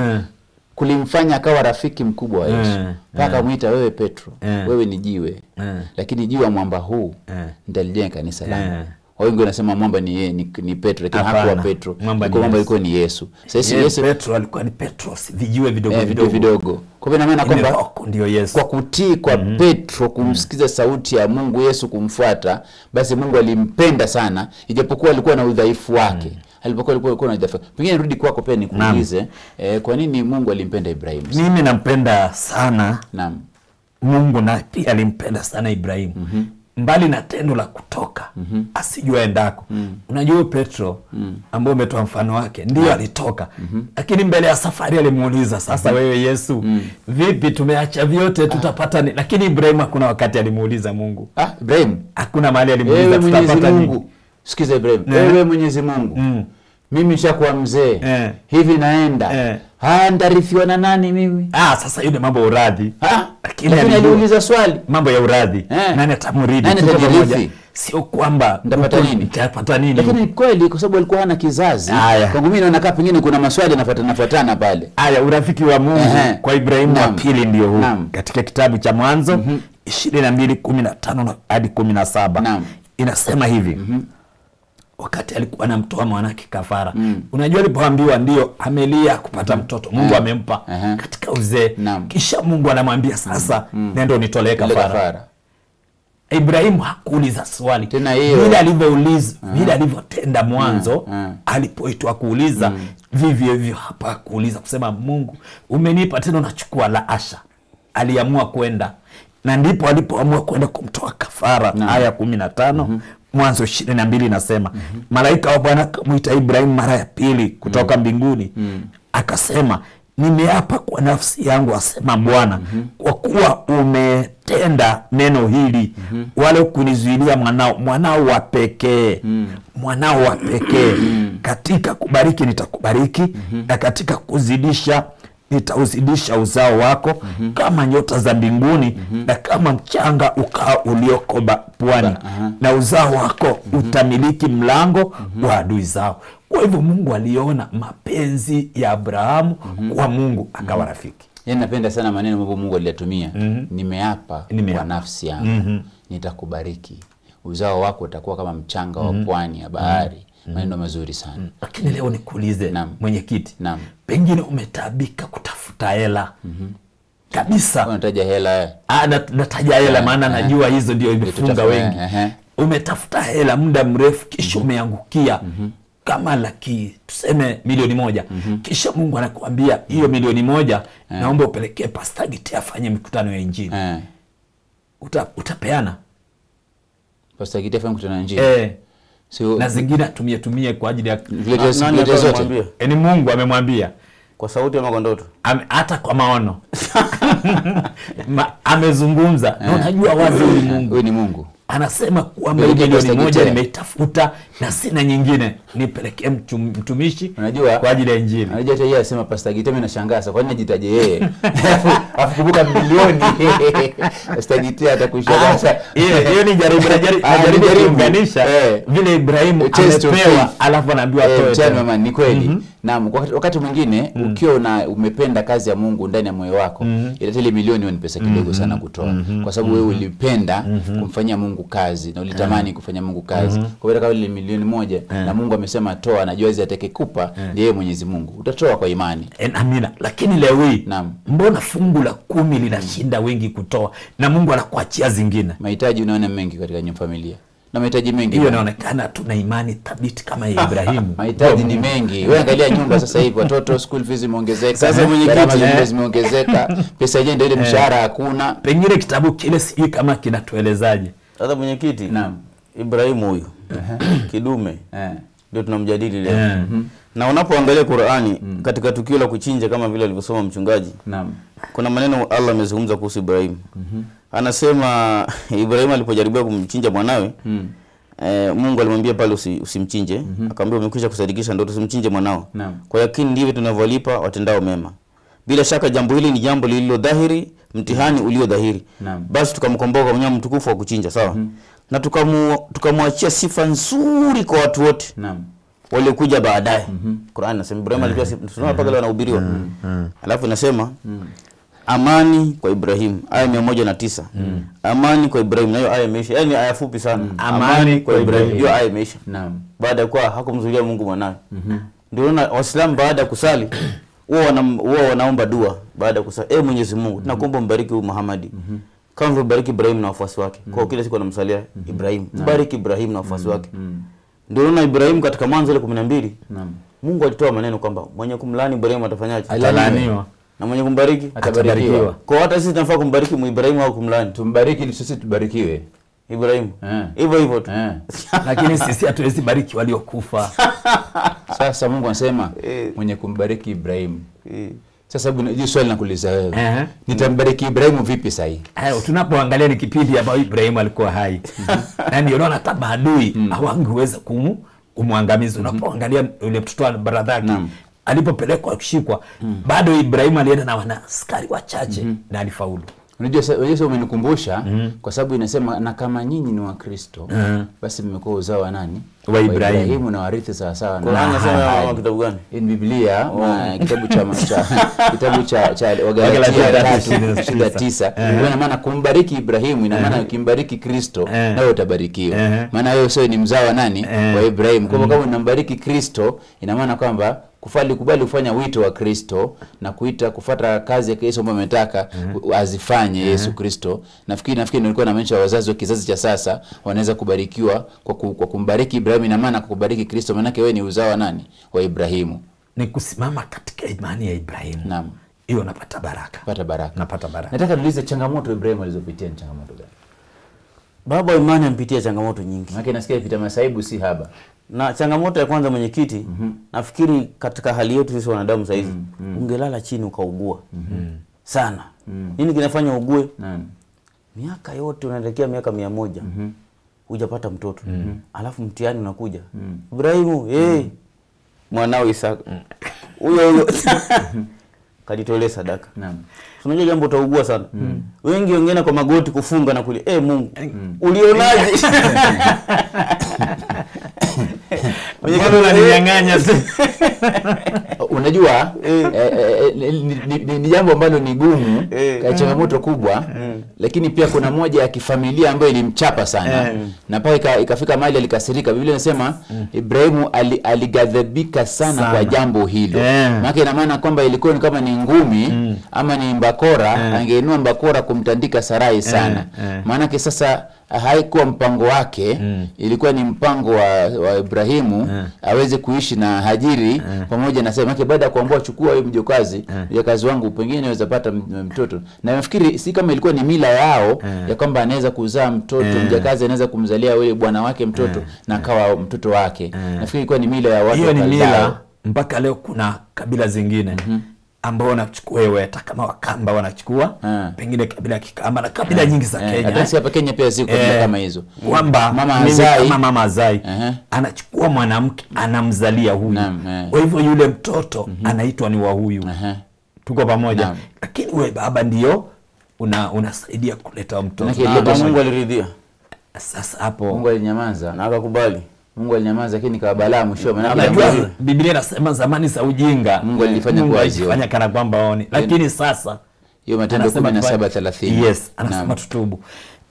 kulimfanya akawa rafiki mkubwa wa Yesu mpaka mwita wewe Petro, wewe ni jiwe, lakini juu ya mwamba huu nitalijenga kanisa langu wengi wanasema mwamba ni yeye ni, ni Petro lakini hakuwa Petro. Mwamba alikuwa ni Yesu. Sasa Yesu Petro alikuwa ni Petro, vijue vidogo eh, vidogo vidogo. Kwa hivyo maana kwamba ndio Yesu. Kwa kutii kwa mm -hmm. Petro kumsikiza mhm. sauti ya Mungu Yesu kumfuata, basi Mungu alimpenda sana ijapokuwa alikuwa na udhaifu wake. Mm -hmm. Alipokuwa alikuwa alikuwa na udhaifu. Pengine rudi kwako pia nikuulize, eh, kwa nini Mungu alimpenda Ibrahimu? Mimi nampenda sana. Naam. Mungu na pia alimpenda sana Ibrahimu. mm -hmm mbali na tendo la kutoka mm -hmm. asijua endako mm -hmm. unajua Petro mm -hmm. ambaye umetoa mfano wake ndio alitoka mm -hmm. lakini mbele ya safari alimuuliza sasa mm -hmm. wewe Yesu mm -hmm. vipi tumeacha vyote ah. tutapata ni lakini Ibrahim hakuna wakati alimuuliza Mungu ah Ibrahim hakuna mahali alimuuliza tutapata Sikiza Ibrahim eh? wewe Mwenyezi Mungu mm mimi nishakuwa mzee eh. hivi naenda eh. haya ntarithiwa na nani mimi ah, sasa hiyo ni mambo ya uradhi ah, aliuliza swali mambo ya uradhi eh. nani atamurithi sio kwamba nitapata nini nitapata nini lakini kweli kwa sababu alikuwa hana kizazi kwangu mimi naona pengine kuna maswali yanafuatana nafuatana pale haya urafiki wa Mungu Ehe. kwa Ibrahimu wa pili ndio huu katika kitabu cha Mwanzo mm -hmm. 22 15 hadi 17 saba inasema hivi mm -hmm wakati alikuwa anamtoa mwanake kafara mm. unajua alipoambiwa ndio amelia kupata mm. mtoto mungu mm. amempa uh -huh. katika uzee kisha mungu anamwambia sasa mm. mm. nenda unitolee kafara, kafara. Ibrahimu hakuuliza swali tena vile alivyouliza uh -huh. vile alivyotenda mwanzo uh mm. -huh. Mm. alipoitwa kuuliza uh-huh. vivyo hivyo hapa kuuliza kusema Mungu umenipa tena unachukua la asha aliamua kwenda na ndipo alipoamua kwenda kumtoa kafara aya kumi na tano uh-huh Mwanzo ishirini na mbili inasema mm -hmm. malaika wa Bwana akamwita Ibrahimu mara ya pili kutoka mm -hmm. mbinguni mm -hmm. akasema, nimeapa kwa nafsi yangu, asema Bwana mm -hmm. kwa kuwa umetenda neno hili mm -hmm. wale kunizuilia mwanao, mwanao wa pekee mm -hmm. mwanao wa pekee mhm. katika kubariki nitakubariki mm -hmm. na katika kuzidisha nitauzidisha uzao wako mm -hmm. kama nyota za mbinguni mm -hmm. na kama mchanga ukaa ulioko pwani uh -huh. na uzao wako mm -hmm. utamiliki mlango mm -hmm. wa adui zao kwa hivyo mungu aliona mapenzi ya abrahamu mm -hmm. kwa mungu mhm. akawa mm -hmm. rafiki yaani napenda sana maneno ambayo mungu aliyatumia mm -hmm. nimeapa Nime kwa nafsi yangu mm -hmm. nitakubariki uzao wako utakuwa kama mchanga wa mhm. pwani ya bahari mm -hmm. maneno mhm. mazuri sana lakini mm leo nikuulize mwenyekiti pengine umetaabika kutafuta hela mm -hmm kabisa hela ah, nataja hela eh, maana eh. najua hizo ndio imefunga wengi eh, umetafuta hela muda mrefu kisha mm -hmm. umeangukia mm -hmm. kama laki tuseme milioni moja mm -hmm. kisha Mungu anakuambia hiyo milioni moja yeah. naomba upelekee Pastor afanye mikutano ya injili Uta, utapeana Pastor afanye mikutano ya injili eh so, na zingine atumie tumie kwa ajili ya yaani Mungu amemwambia kwa sauti ama kwa ndoto hata kwa maono Ma, amezungumza na unajua wazi ni Mungu, ni Mungu anasema kwamba milioni moja nimeitafuta na sina nyingine, nipelekee mtumishi unajua, kwa ajili ya Injili. Unajua hata yeye anasema Pastor Gita, mimi nashangaa sasa, nini ajitaje yeye afu kumbuka milioni Pastor Gita atakuisha ah, sasa. Hiyo ni jaribu na ah, jaribu jaribu kuunganisha eh. vile Ibrahimu amepewa, alafu anaambiwa eh, atoe. Ni kweli mhm. Naam, wakati mwingine mm. ukiwa una, umependa kazi ya Mungu ndani ya moyo wako mm -hmm. ile milioni ni pesa kidogo mm -hmm. sana kutoa mm -hmm. kwa sababu wewe mm-hmm. ulipenda mm -hmm. kumfanyia Mungu kazi na ulitamani yeah. kufanya Mungu kazi mm -hmm. kwa hiyo kama ile milioni moja yeah. na Mungu amesema toa, anajua hizi atakayekupa yeah. ndiye Mwenyezi Mungu, utatoa kwa imani en, eh, amina. Lakini leo hii mbona fungu la kumi linashinda mm. wengi kutoa na Mungu anakuachia zingine? Mahitaji unaona mengi katika nyumba familia na mahitaji mengi. Hiyo inaonekana tuna imani thabiti kama ya Ibrahimu. mahitaji ni mengi. Wewe angalia nyumba sasa hivi, watoto school fees zimeongezeka, sasa mwenyekiti eh. zimeongezeka, pesa yenyewe ndio ile, eh. mshahara hakuna. Pengine kitabu kile sijui kama kinatuelezaje. Sasa mwenyekiti, naam, Ibrahimu huyu kidume eh ndio tunamjadili leo yeah. mm -hmm. na unapoangalia Qur'ani mm. katika tukio la kuchinja kama vile alivyosoma mchungaji Naam. kuna maneno Allah amezungumza kuhusu Ibrahim mm -hmm. anasema Ibrahim alipojaribiwa kumchinja mwanawe mm. Eh, Mungu alimwambia pale usi, usimchinje mm -hmm. akamwambia umekwisha kusadikisha ndio usimchinje mwanao Naam. kwa yakini ndivyo tunavyolipa watendao mema bila shaka jambo hili ni jambo lililo dhahiri mtihani ulio dhahiri Naam. basi tukamkomboka kwa mnyama mtukufu wa kuchinja sawa mm -hmm na tukamwachia tuka sifa nzuri kwa watu wote waliokuja baadaye mm nasema Ibrahim eh. alipewa sifa tunaona eh. leo anahubiriwa mm. Mm. alafu inasema mm amani kwa Ibrahim aya mia moja na tisa mm. amani kwa Ibrahim nayo aya imeisha, yani aya fupi sana mm. amani, kwa Ibrahim hiyo aya imeisha baada ya kuwa hakumzulia Mungu mwanawe mm -hmm. Ndio na Waislamu baada ya kusali huwa wanaomba dua baada ya kusali, e Mwenyezi Mungu tunakuomba mm -hmm. mbariki huyu muhamadi mm -hmm kama ulivyobariki Ibrahim na wafuasi wake mm. kwao kila siku anamsalia mm mm-hmm. Ibrahim Naam. bariki Ibrahim na wafuasi mm wake mm. ndio unaona Ibrahim katika Mwanzo ile 12 Naam. Mungu alitoa maneno kwamba mwenye kumlani Ibrahim atafanyaje? atalaniwa na mwenye kumbariki atabarikiwa. Kwa hata sisi tunafaa kumbariki mu Ibrahim au kumlani Tumbariki ni sisi tubarikiwe. Ibrahimu eh. hivyo hivyo tu, eh. lakini sisi hatuwezi bariki waliokufa. Sasa Mungu anasema eh. mwenye kumbariki Ibrahim eh. Sasa nijibu swali kuuliza wewe. Uh -huh. Nitambariki Ibrahimu vipi sasa hii? Hayo eh, tunapoangalia ni kipindi ambao Ibrahimu alikuwa hai. Mhm. Na ndio unaona hata maadui mm. hawangeweza kumu kumwangamiza. Mm -hmm. Unapoangalia yule mtoto wa brother yake alipopelekwa kushikwa mm. bado Ibrahimu alienda na wana askari wachache mm -hmm. na alifaulu. Unajua umenikumbusha mm. kwa sababu inasema na kama nyinyi ni Wakristo mm. Mm-hmm. basi mmekuwa uzao wa nani? Wa Ibrahimu, na warithi sawa sawa. Qur'an wa kitabu gani? Ni Biblia oh. kitabu cha cha kitabu cha cha Wagalatia 3:29. Kwa maana kumbariki Ibrahimu ina maana mm-hmm. ukimbariki Kristo eh. nawe utabarikiwa. Eh. Maana wewe sio ni mzao wa nani? Eh. Wa Ibrahimu. Kwa hivyo kama unambariki Kristo ina maana kwamba alikubali kufanya wito wa Kristo na kuita kufata kazi ya Yesu ambayo ametaka mm -hmm. azifanye mm -hmm. Yesu mhm. Kristo. Nafikiri nafikiri nilikuwa namaanisha wazazi wa kizazi cha sasa wanaweza kubarikiwa kwa, ku, kwa kumbariki Ibrahimu, ina maana kwa kubariki Kristo, maanake wewe ni uzao wa nani? Wa Ibrahimu. Ni kusimama katika imani ya Ibrahimu. Naam. Hiyo napata baraka. Pata baraka. Napata baraka. Nataka niulize changamoto Ibrahimu alizopitia ni changamoto gani? Baba imani ampitia changamoto nyingi. Maana nasikia vita masaibu si haba na changamoto ya kwanza mwenyekiti, mm -hmm. nafikiri katika hali yetu sisi wanadamu sahizi mm -hmm. ungelala chini ukaugua mm -hmm. sana mm -hmm. nini kinafanya ugue? Nani? miaka yote unaelekea miaka mia moja mm -hmm. hujapata mtoto mm -hmm. alafu mtiani unakuja mm -hmm. Ibrahimu mhm. hey, mm -hmm. mwanao Isaka huyo huyo mhm. kajitolea sadaka. Naam. Unajua jambo utaugua sana. Mm. Wengi wengine kwa magoti kufunga na kulia, eh, Mungu, mm. ulionaje? unaninyang'anya unajua eh, eh, eh, eh ni, ni jambo ambalo ni gumu eh, ka changamoto kubwa eh. lakini pia kuna moja ya kifamilia ambayo ilimchapa sana na pale ikafika mahali alikasirika biblia inasema mm. ibrahimu aligadhabika ali sana, sana kwa jambo hilo maana ina maana kwamba ilikuwa ni kama ni ngumi mm. ama ni mbakora angeinua mbakora kumtandika sarai sana maanake sasa haikuwa mpango wake mm. Ilikuwa ni mpango wa, wa Ibrahimu mm. aweze kuishi na Hajiri mm. pamoja na Sara yake, baada ya kuambua chukua huyo mjokazi hmm. mm. mjokazi wangu, pengine naweza pata mtoto. Na nafikiri si kama ilikuwa ni mila yao mm. ya kwamba anaweza kuzaa mtoto mm. mjokazi anaweza kumzalia yule bwana wake mtoto mm. na akawa mtoto wake mm. Nafikiri ilikuwa ni mila ya watu, hiyo ni mila mpaka leo kuna kabila zingine mm -hmm ambao wanachukua wewe hata kama Wakamba wanachukua ha. Ah. pengine kabila Kikamba na kabila ha. Ah. nyingi za eh, Kenya. Hata hapa Kenya pia ziko kabila e, kama hizo. Kwamba mama Azai, kama mama Azai anachukua mwanamke anamzalia huyu. Eh. Kwa hivyo yule mtoto mm -hmm. anaitwa ni wa huyu. Tuko pamoja. Lakini wewe baba ndio una unasaidia kuleta mtoto. Mungu aliridhia. Sasa hapo Mungu alinyamaza na akakubali. Mungu alinyamaza lakini kawa balaa mwisho. Najua Biblia inasema zamani za ujinga Mungu alifanya kwa alifanya kana kwamba aone, yaani lakini sasa hiyo Matendo 17:30 yes, anasema tutubu.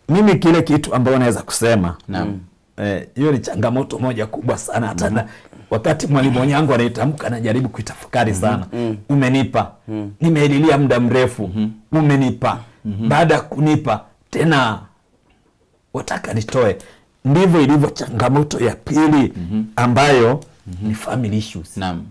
Mimi kile kitu ambayo naweza kusema naam, eh, hiyo eh, ni changamoto moja kubwa sana hata mm -hmm. wakati mwalimu wangu anaitamka anajaribu kuitafakari mm-hmm. sana mm -hmm. umenipa mm -hmm. nimeililia muda mrefu mm -hmm. umenipa mm -hmm. baada ya kunipa tena wataka nitoe ndivyo ilivyo changamoto ya pili mm -hmm. ambayo mm -hmm. ni family issues naam,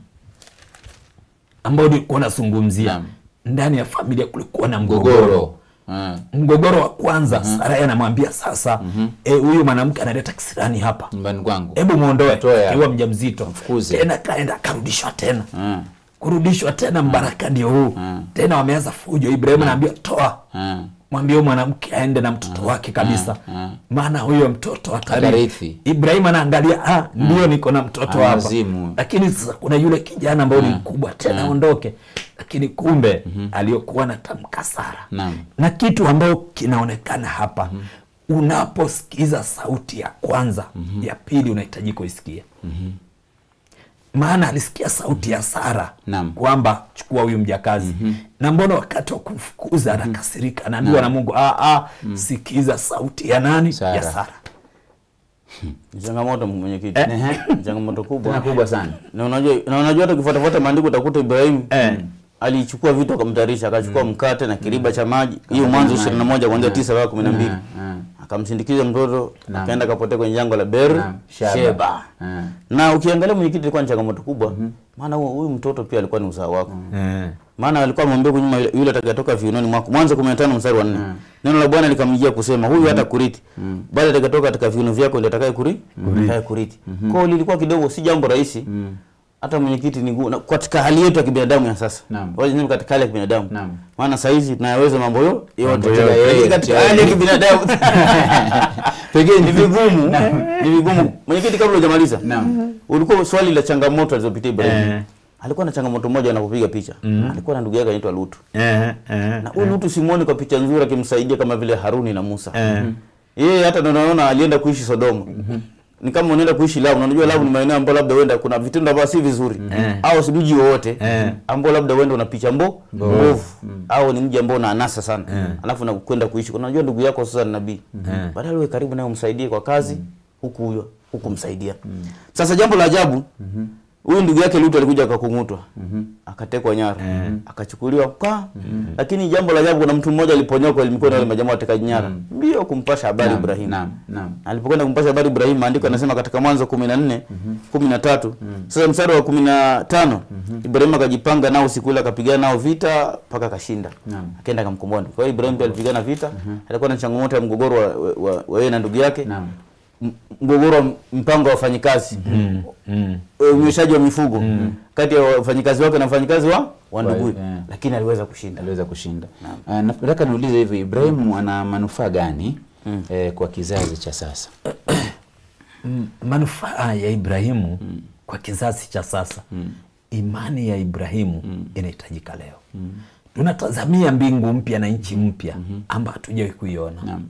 ambayo nilikuwa nazungumzia ndani ya familia kulikuwa na mgogoro mm. mgogoro wa kwanza mm -hmm. Saraya anamwambia sasa mm -hmm. huyu e, mwanamke analeta kisirani hapa nyumbani kwangu, hebu muondoe, kiwa mjamzito tena, kaenda akarudishwa tena mm. kurudishwa tena, mbaraka ah. ndio huu mm. tena wameanza fujo. ibrahim anaambia mm. toa mm mwambie mwanamke aende na mtoto ah, wake kabisa ah, ah. maana huyo mtoto atarithi. Ibrahim anaangalia ah, ah, ndio niko na mtoto ah, hapa, lakini sasa kuna yule kijana ambaye ah, ni mkubwa tena ah. aondoke, lakini kumbe mm -hmm. aliyokuwa na tamka Sara na, na kitu ambayo kinaonekana hapa mm -hmm. unaposikiza sauti ya kwanza mm -hmm. ya pili unahitaji kuisikia mm -hmm maana alisikia sauti ya Sara kwamba chukua huyu mjakazi mm -hmm. na mbona wakati wa kumfukuza mhm. anakasirika, anaambiwa na Mungu a ah, a ah, mm. sikiza sauti ya nani? Sara. ya Sara. Hmm. changamoto mwenyekiti, eh? changamoto kubwa kubwa sana, na unajua na unajua hata ukifuatafuata maandiko utakuta Ibrahimu eh. alichukua vitu akamtarisha, akachukua mm. mkate na kiriba mm. cha maji, hiyo Mwanzo 21 kuanzia 9 mpaka 12 akamsindikiza mtoto akaenda kapotea kwenye jangwa la Ber Sheba, ah. na ukiangalia mwenyekiti alikuwa ni changamoto kubwa mm -hmm. maana huyu mtoto pia alikuwa ni uzao wako yeah. Mm. maana alikuwa amwambia kunyuma yule atakayetoka viunoni mwako Mwanzo 15 mstari wa 4 yeah. Mm. neno la Bwana likamjia kusema huyu hata mm. kuriti mm -hmm. bali atakayetoka katika viuno vyako ndiye atakaye kuri mm -hmm. kwa hiyo lilikuwa kidogo si jambo rahisi mm -hmm hata mwenyekiti ni ngumu katika hali yetu ya kibinadamu ya sasa. Naam. katika hali ya kibinadamu. Naam. Maana saa hizi tunayaweza mambo yo yote yaani katika hali ya kibinadamu. Pengine ni vigumu, ni vigumu. Mwenyekiti, kabla hujamaliza. Naam. Ulikuwa swali la changamoto alizopitia Ibrahim. Eh. Alikuwa na changamoto moja anapopiga picha. Mm. Alikuwa na ndugu yake anaitwa Lutu. Eh, eh, na huyu eh. Lutu simuoni kwa picha nzuri akimsaidia kama vile Haruni na Musa. Eh. Yeye hata ndo naona alienda kuishi Sodoma. Mm -hmm ni kama unaenda kuishi Lamu, unajua Lamu ni maeneo ambayo labda uenda kuna vitendo ambavyo si vizuri mm au si mji wowote mm ambao labda uenda una picha mbo mbovu mm au ni mji ambao una anasa sana mm alafu alafu kwenda kuishi, unajua ndugu yako sasa ni nabii mm badala uwe karibu naye umsaidie kwa kazi mm huku huyo hukumsaidia mm Sasa jambo la ajabu mm -hmm huyu ndugu yake Lutu alikuja akakung'utwa, mm -hmm. akatekwa nyara, mm -hmm. akachukuliwa kwa mm -hmm. lakini jambo la ajabu, kuna mtu mmoja aliponyoka aliponyokwa ilikuwa ni wale mhm. majamaa wateka nyara mhm. ndio mm -hmm. kumpasha habari Ibrahim. Naam, naam. Alipokwenda kumpasha habari Ibrahim, maandiko mhm. yanasema mm -hmm. katika Mwanzo 14 mm -hmm. 13 mm -hmm. sasa mstari wa 15 mm -hmm. Ibrahim akajipanga nao siku ile akapigana nao vita mpaka akashinda, akaenda akamkomboa. Kwa hiyo Ibrahim pia alipigana vita, mm -hmm. alikuwa na changamoto ya mgogoro wa, wewe na ndugu yake naam mgogoro mpango wa wafanyikazi mm. mm. wa mifugo mm. kati ya wafanyikazi wake na wafanyikazi wa wandugu yeah. lakini aliweza kushinda aliweza kushinda ah, na. nataka niulize hivi Ibrahim mm. ana manufaa gani mm. eh, kwa kizazi cha sasa mm, manufaa ya Ibrahimu mm. kwa kizazi cha sasa mm. imani ya Ibrahimu mm. inahitajika leo mm. tunatazamia mbingu mpya na nchi mpya mm -hmm. ambayo hatujawahi kuiona mm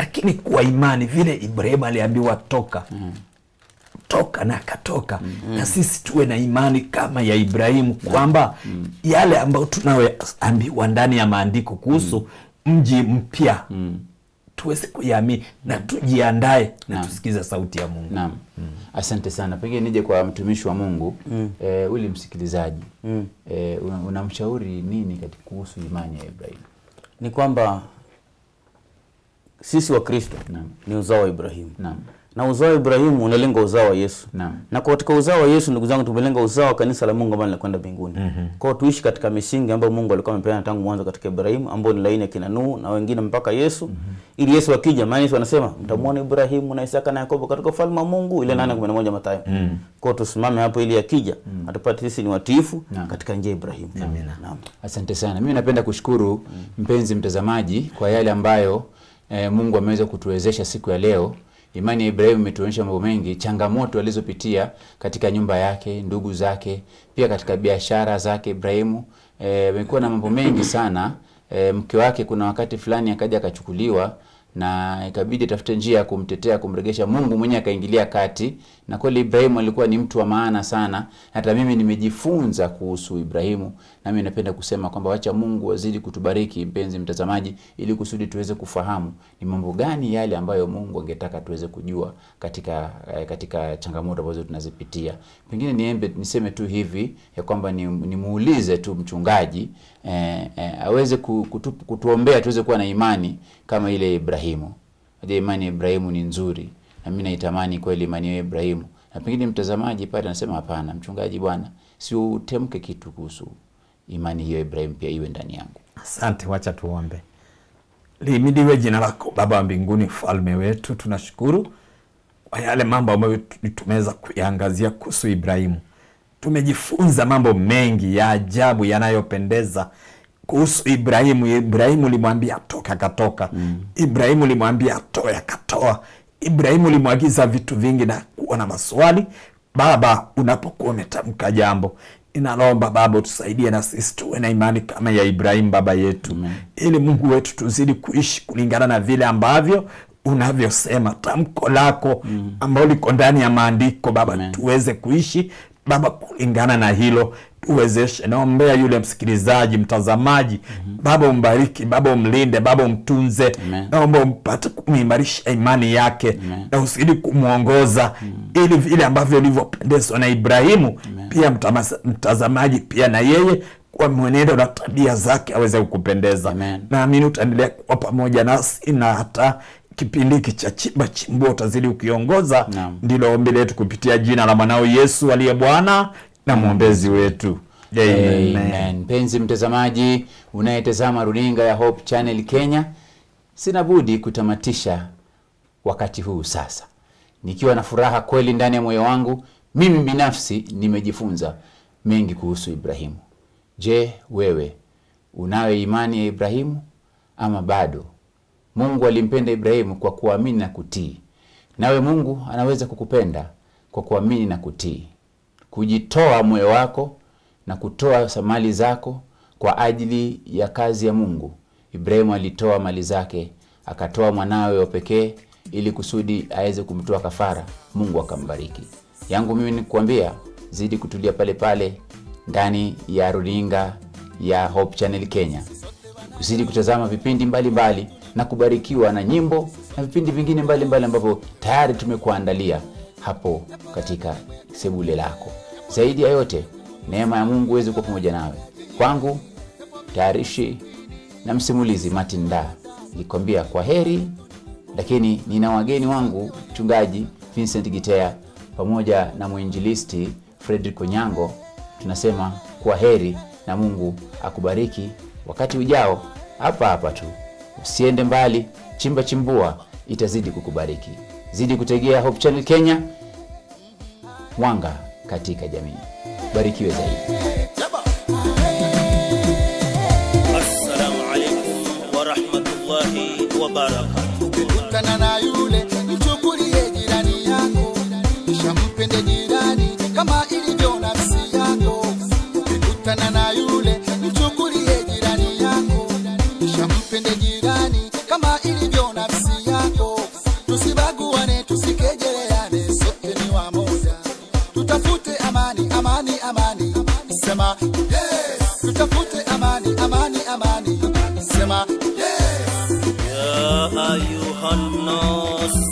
lakini kwa imani vile Ibrahimu aliambiwa toka mm. toka na akatoka mm. -hmm. na sisi tuwe na imani kama ya Ibrahimu kwamba mm. yale ambayo tunayoambiwa ndani ya maandiko kuhusu mm. mji mpya mm tuweze kuiamini na tujiandae na, na tusikize sauti ya Mungu. Naam. Mm. Asante sana. Pengine nije kwa mtumishi wa Mungu mm. e, uli msikilizaji mm. e, unamshauri una nini katika kuhusu imani ya Ibrahimu? Ni kwamba sisi wa Kristo ni uzao wa Ibrahimu Naam. na uzao wa Ibrahimu unalenga uzao wa Yesu Naam. na katika uzao wa Yesu ndugu zangu, tumelenga uzao wa kanisa la Mungu ambalo linakwenda mbinguni mm -hmm. Kwa tuishi katika misingi ambayo Mungu alikuwa amepeana tangu mwanzo katika Ibrahimu, ambayo ni laini ya kina Nuhu na wengine mpaka Yesu mm -hmm. ili Yesu akija, maana Yesu anasema mtamwona Ibrahimu na Isaka na Yakobo katika ufalme wa Mungu, ile nane 8:11 Mathayo mm -hmm. Kwa tusimame hapo ili akija mm -hmm. atupate sisi ni watiifu katika njia ya Ibrahimu. Amina. Asante sana. Mimi napenda kushukuru mm. mpenzi mtazamaji kwa yale ambayo eh, Mungu ameweza kutuwezesha siku ya leo. Imani ya Ibrahimu imetuonyesha mambo mengi, changamoto alizopitia katika nyumba yake, ndugu zake, pia katika biashara zake. Ibrahimu eh, amekuwa e, na mambo mengi sana. E, mke wake kuna wakati fulani akaja akachukuliwa na ikabidi tafute njia ya kumtetea kumregesha. Mungu mwenyewe akaingilia kati, na kweli Ibrahimu alikuwa ni mtu wa maana sana. Hata mimi nimejifunza kuhusu Ibrahimu, nami napenda kusema kwamba wacha Mungu wazidi kutubariki, mpenzi mtazamaji, ili kusudi tuweze kufahamu ni mambo gani yale ambayo Mungu angetaka tuweze kujua katika, eh, katika changamoto ambazo tunazipitia. Pengine niembe niseme tu hivi ya kwamba nimuulize ni tu mchungaji eh, eh, aweze kutu, kutuombea tuweze kuwa na imani kama ile Ibrahimu. Unajua imani ya Ibrahimu ni nzuri, na mimi naitamani kweli imani ya Ibrahimu. Na pengine mtazamaji pale anasema hapana, mchungaji bwana, si utemke kitu kuhusu imani hiyo Ibrahimu pia iwe ndani yangu. Asante, wacha tuombe. limidiwe jina lako Baba wa mbinguni, mfalme wetu, tunashukuru kwa yale mambo ambayo tumeweza kuyaangazia kuhusu Ibrahimu tumejifunza mambo mengi ya ajabu yanayopendeza kuhusu Ibrahimu. Ibrahimu limwambia toka, akatoka. mm. Ibrahimu limwambia toa, akatoa. Ibrahimu limwagiza vitu vingi na kuona maswali. Baba, unapokuwa umetamka jambo inalomba Baba utusaidie na sisi tuwe na imani kama ya Ibrahimu baba yetu mm. ili Mungu wetu tuzidi kuishi kulingana na vile ambavyo unavyosema tamko lako mm. ambalo liko ndani ya maandiko Baba Amen. tuweze kuishi Baba, kulingana na hilo uwezeshe Naombea yule msikilizaji, mtazamaji. mm -hmm. Baba umbariki, Baba umlinde, Baba umtunze. Naomba umpate kumimarisha imani yake Amen. na usidi kumwongoza mm -hmm. ili vile ambavyo ulivyopendezwa na Ibrahimu Amen. pia mtamasa, mtazamaji pia na yeye kwa mwenendo na tabia zake aweze kukupendeza. Naamini utaendelea kuwa pamoja nasi na hata kipindi hiki cha chimba chimbo utazidi ukiongoza, ndilo ombi letu kupitia jina la mwanao Yesu aliye Bwana na mwombezi wetu. Amen. Amen. Mpenzi mtazamaji unayetazama runinga ya Hope Channel Kenya, sina budi kutamatisha wakati huu sasa nikiwa na furaha kweli ndani ya moyo wangu. Mimi binafsi nimejifunza mengi kuhusu Ibrahimu. Je, wewe unayo imani ya Ibrahimu ama bado? Mungu alimpenda Ibrahimu kwa kuamini na kutii. Nawe Mungu anaweza kukupenda kwa kuamini na kutii, kujitoa moyo wako na kutoa samali zako kwa ajili ya kazi ya Mungu. Ibrahimu alitoa mali zake, akatoa mwanawe wa pekee ili kusudi aweze kumtoa kafara. Mungu akambariki. Yangu mimi ni kuambia zidi kutulia pale pale ndani ya runinga ya Hope Channel Kenya, zidi kutazama vipindi mbalimbali mbali, na kubarikiwa na nyimbo na vipindi vingine mbalimbali ambavyo tayari tumekuandalia hapo katika sebule lako. Zaidi ya yote, neema ya Mungu iweze kuwa pamoja nawe. Kwangu tayarishi na msimulizi Martin Ndaa kwa heri, lakini nina wageni wangu mchungaji Vincent Gitea pamoja na mwinjilisti fredrik Onyango. Tunasema kwa heri na Mungu akubariki wakati ujao hapa hapa tu. Usiende mbali, chimba chimbua, itazidi kukubariki. Zidi kutegea Hope Channel Kenya, mwanga katika jamii. Barikiwe zaidi. Assalamu alaikum warahmatullahi wabarakatuh. yako, kisha kama ilivyo nafsi yako. Ukikutana na yule Yes. Yeah, you are no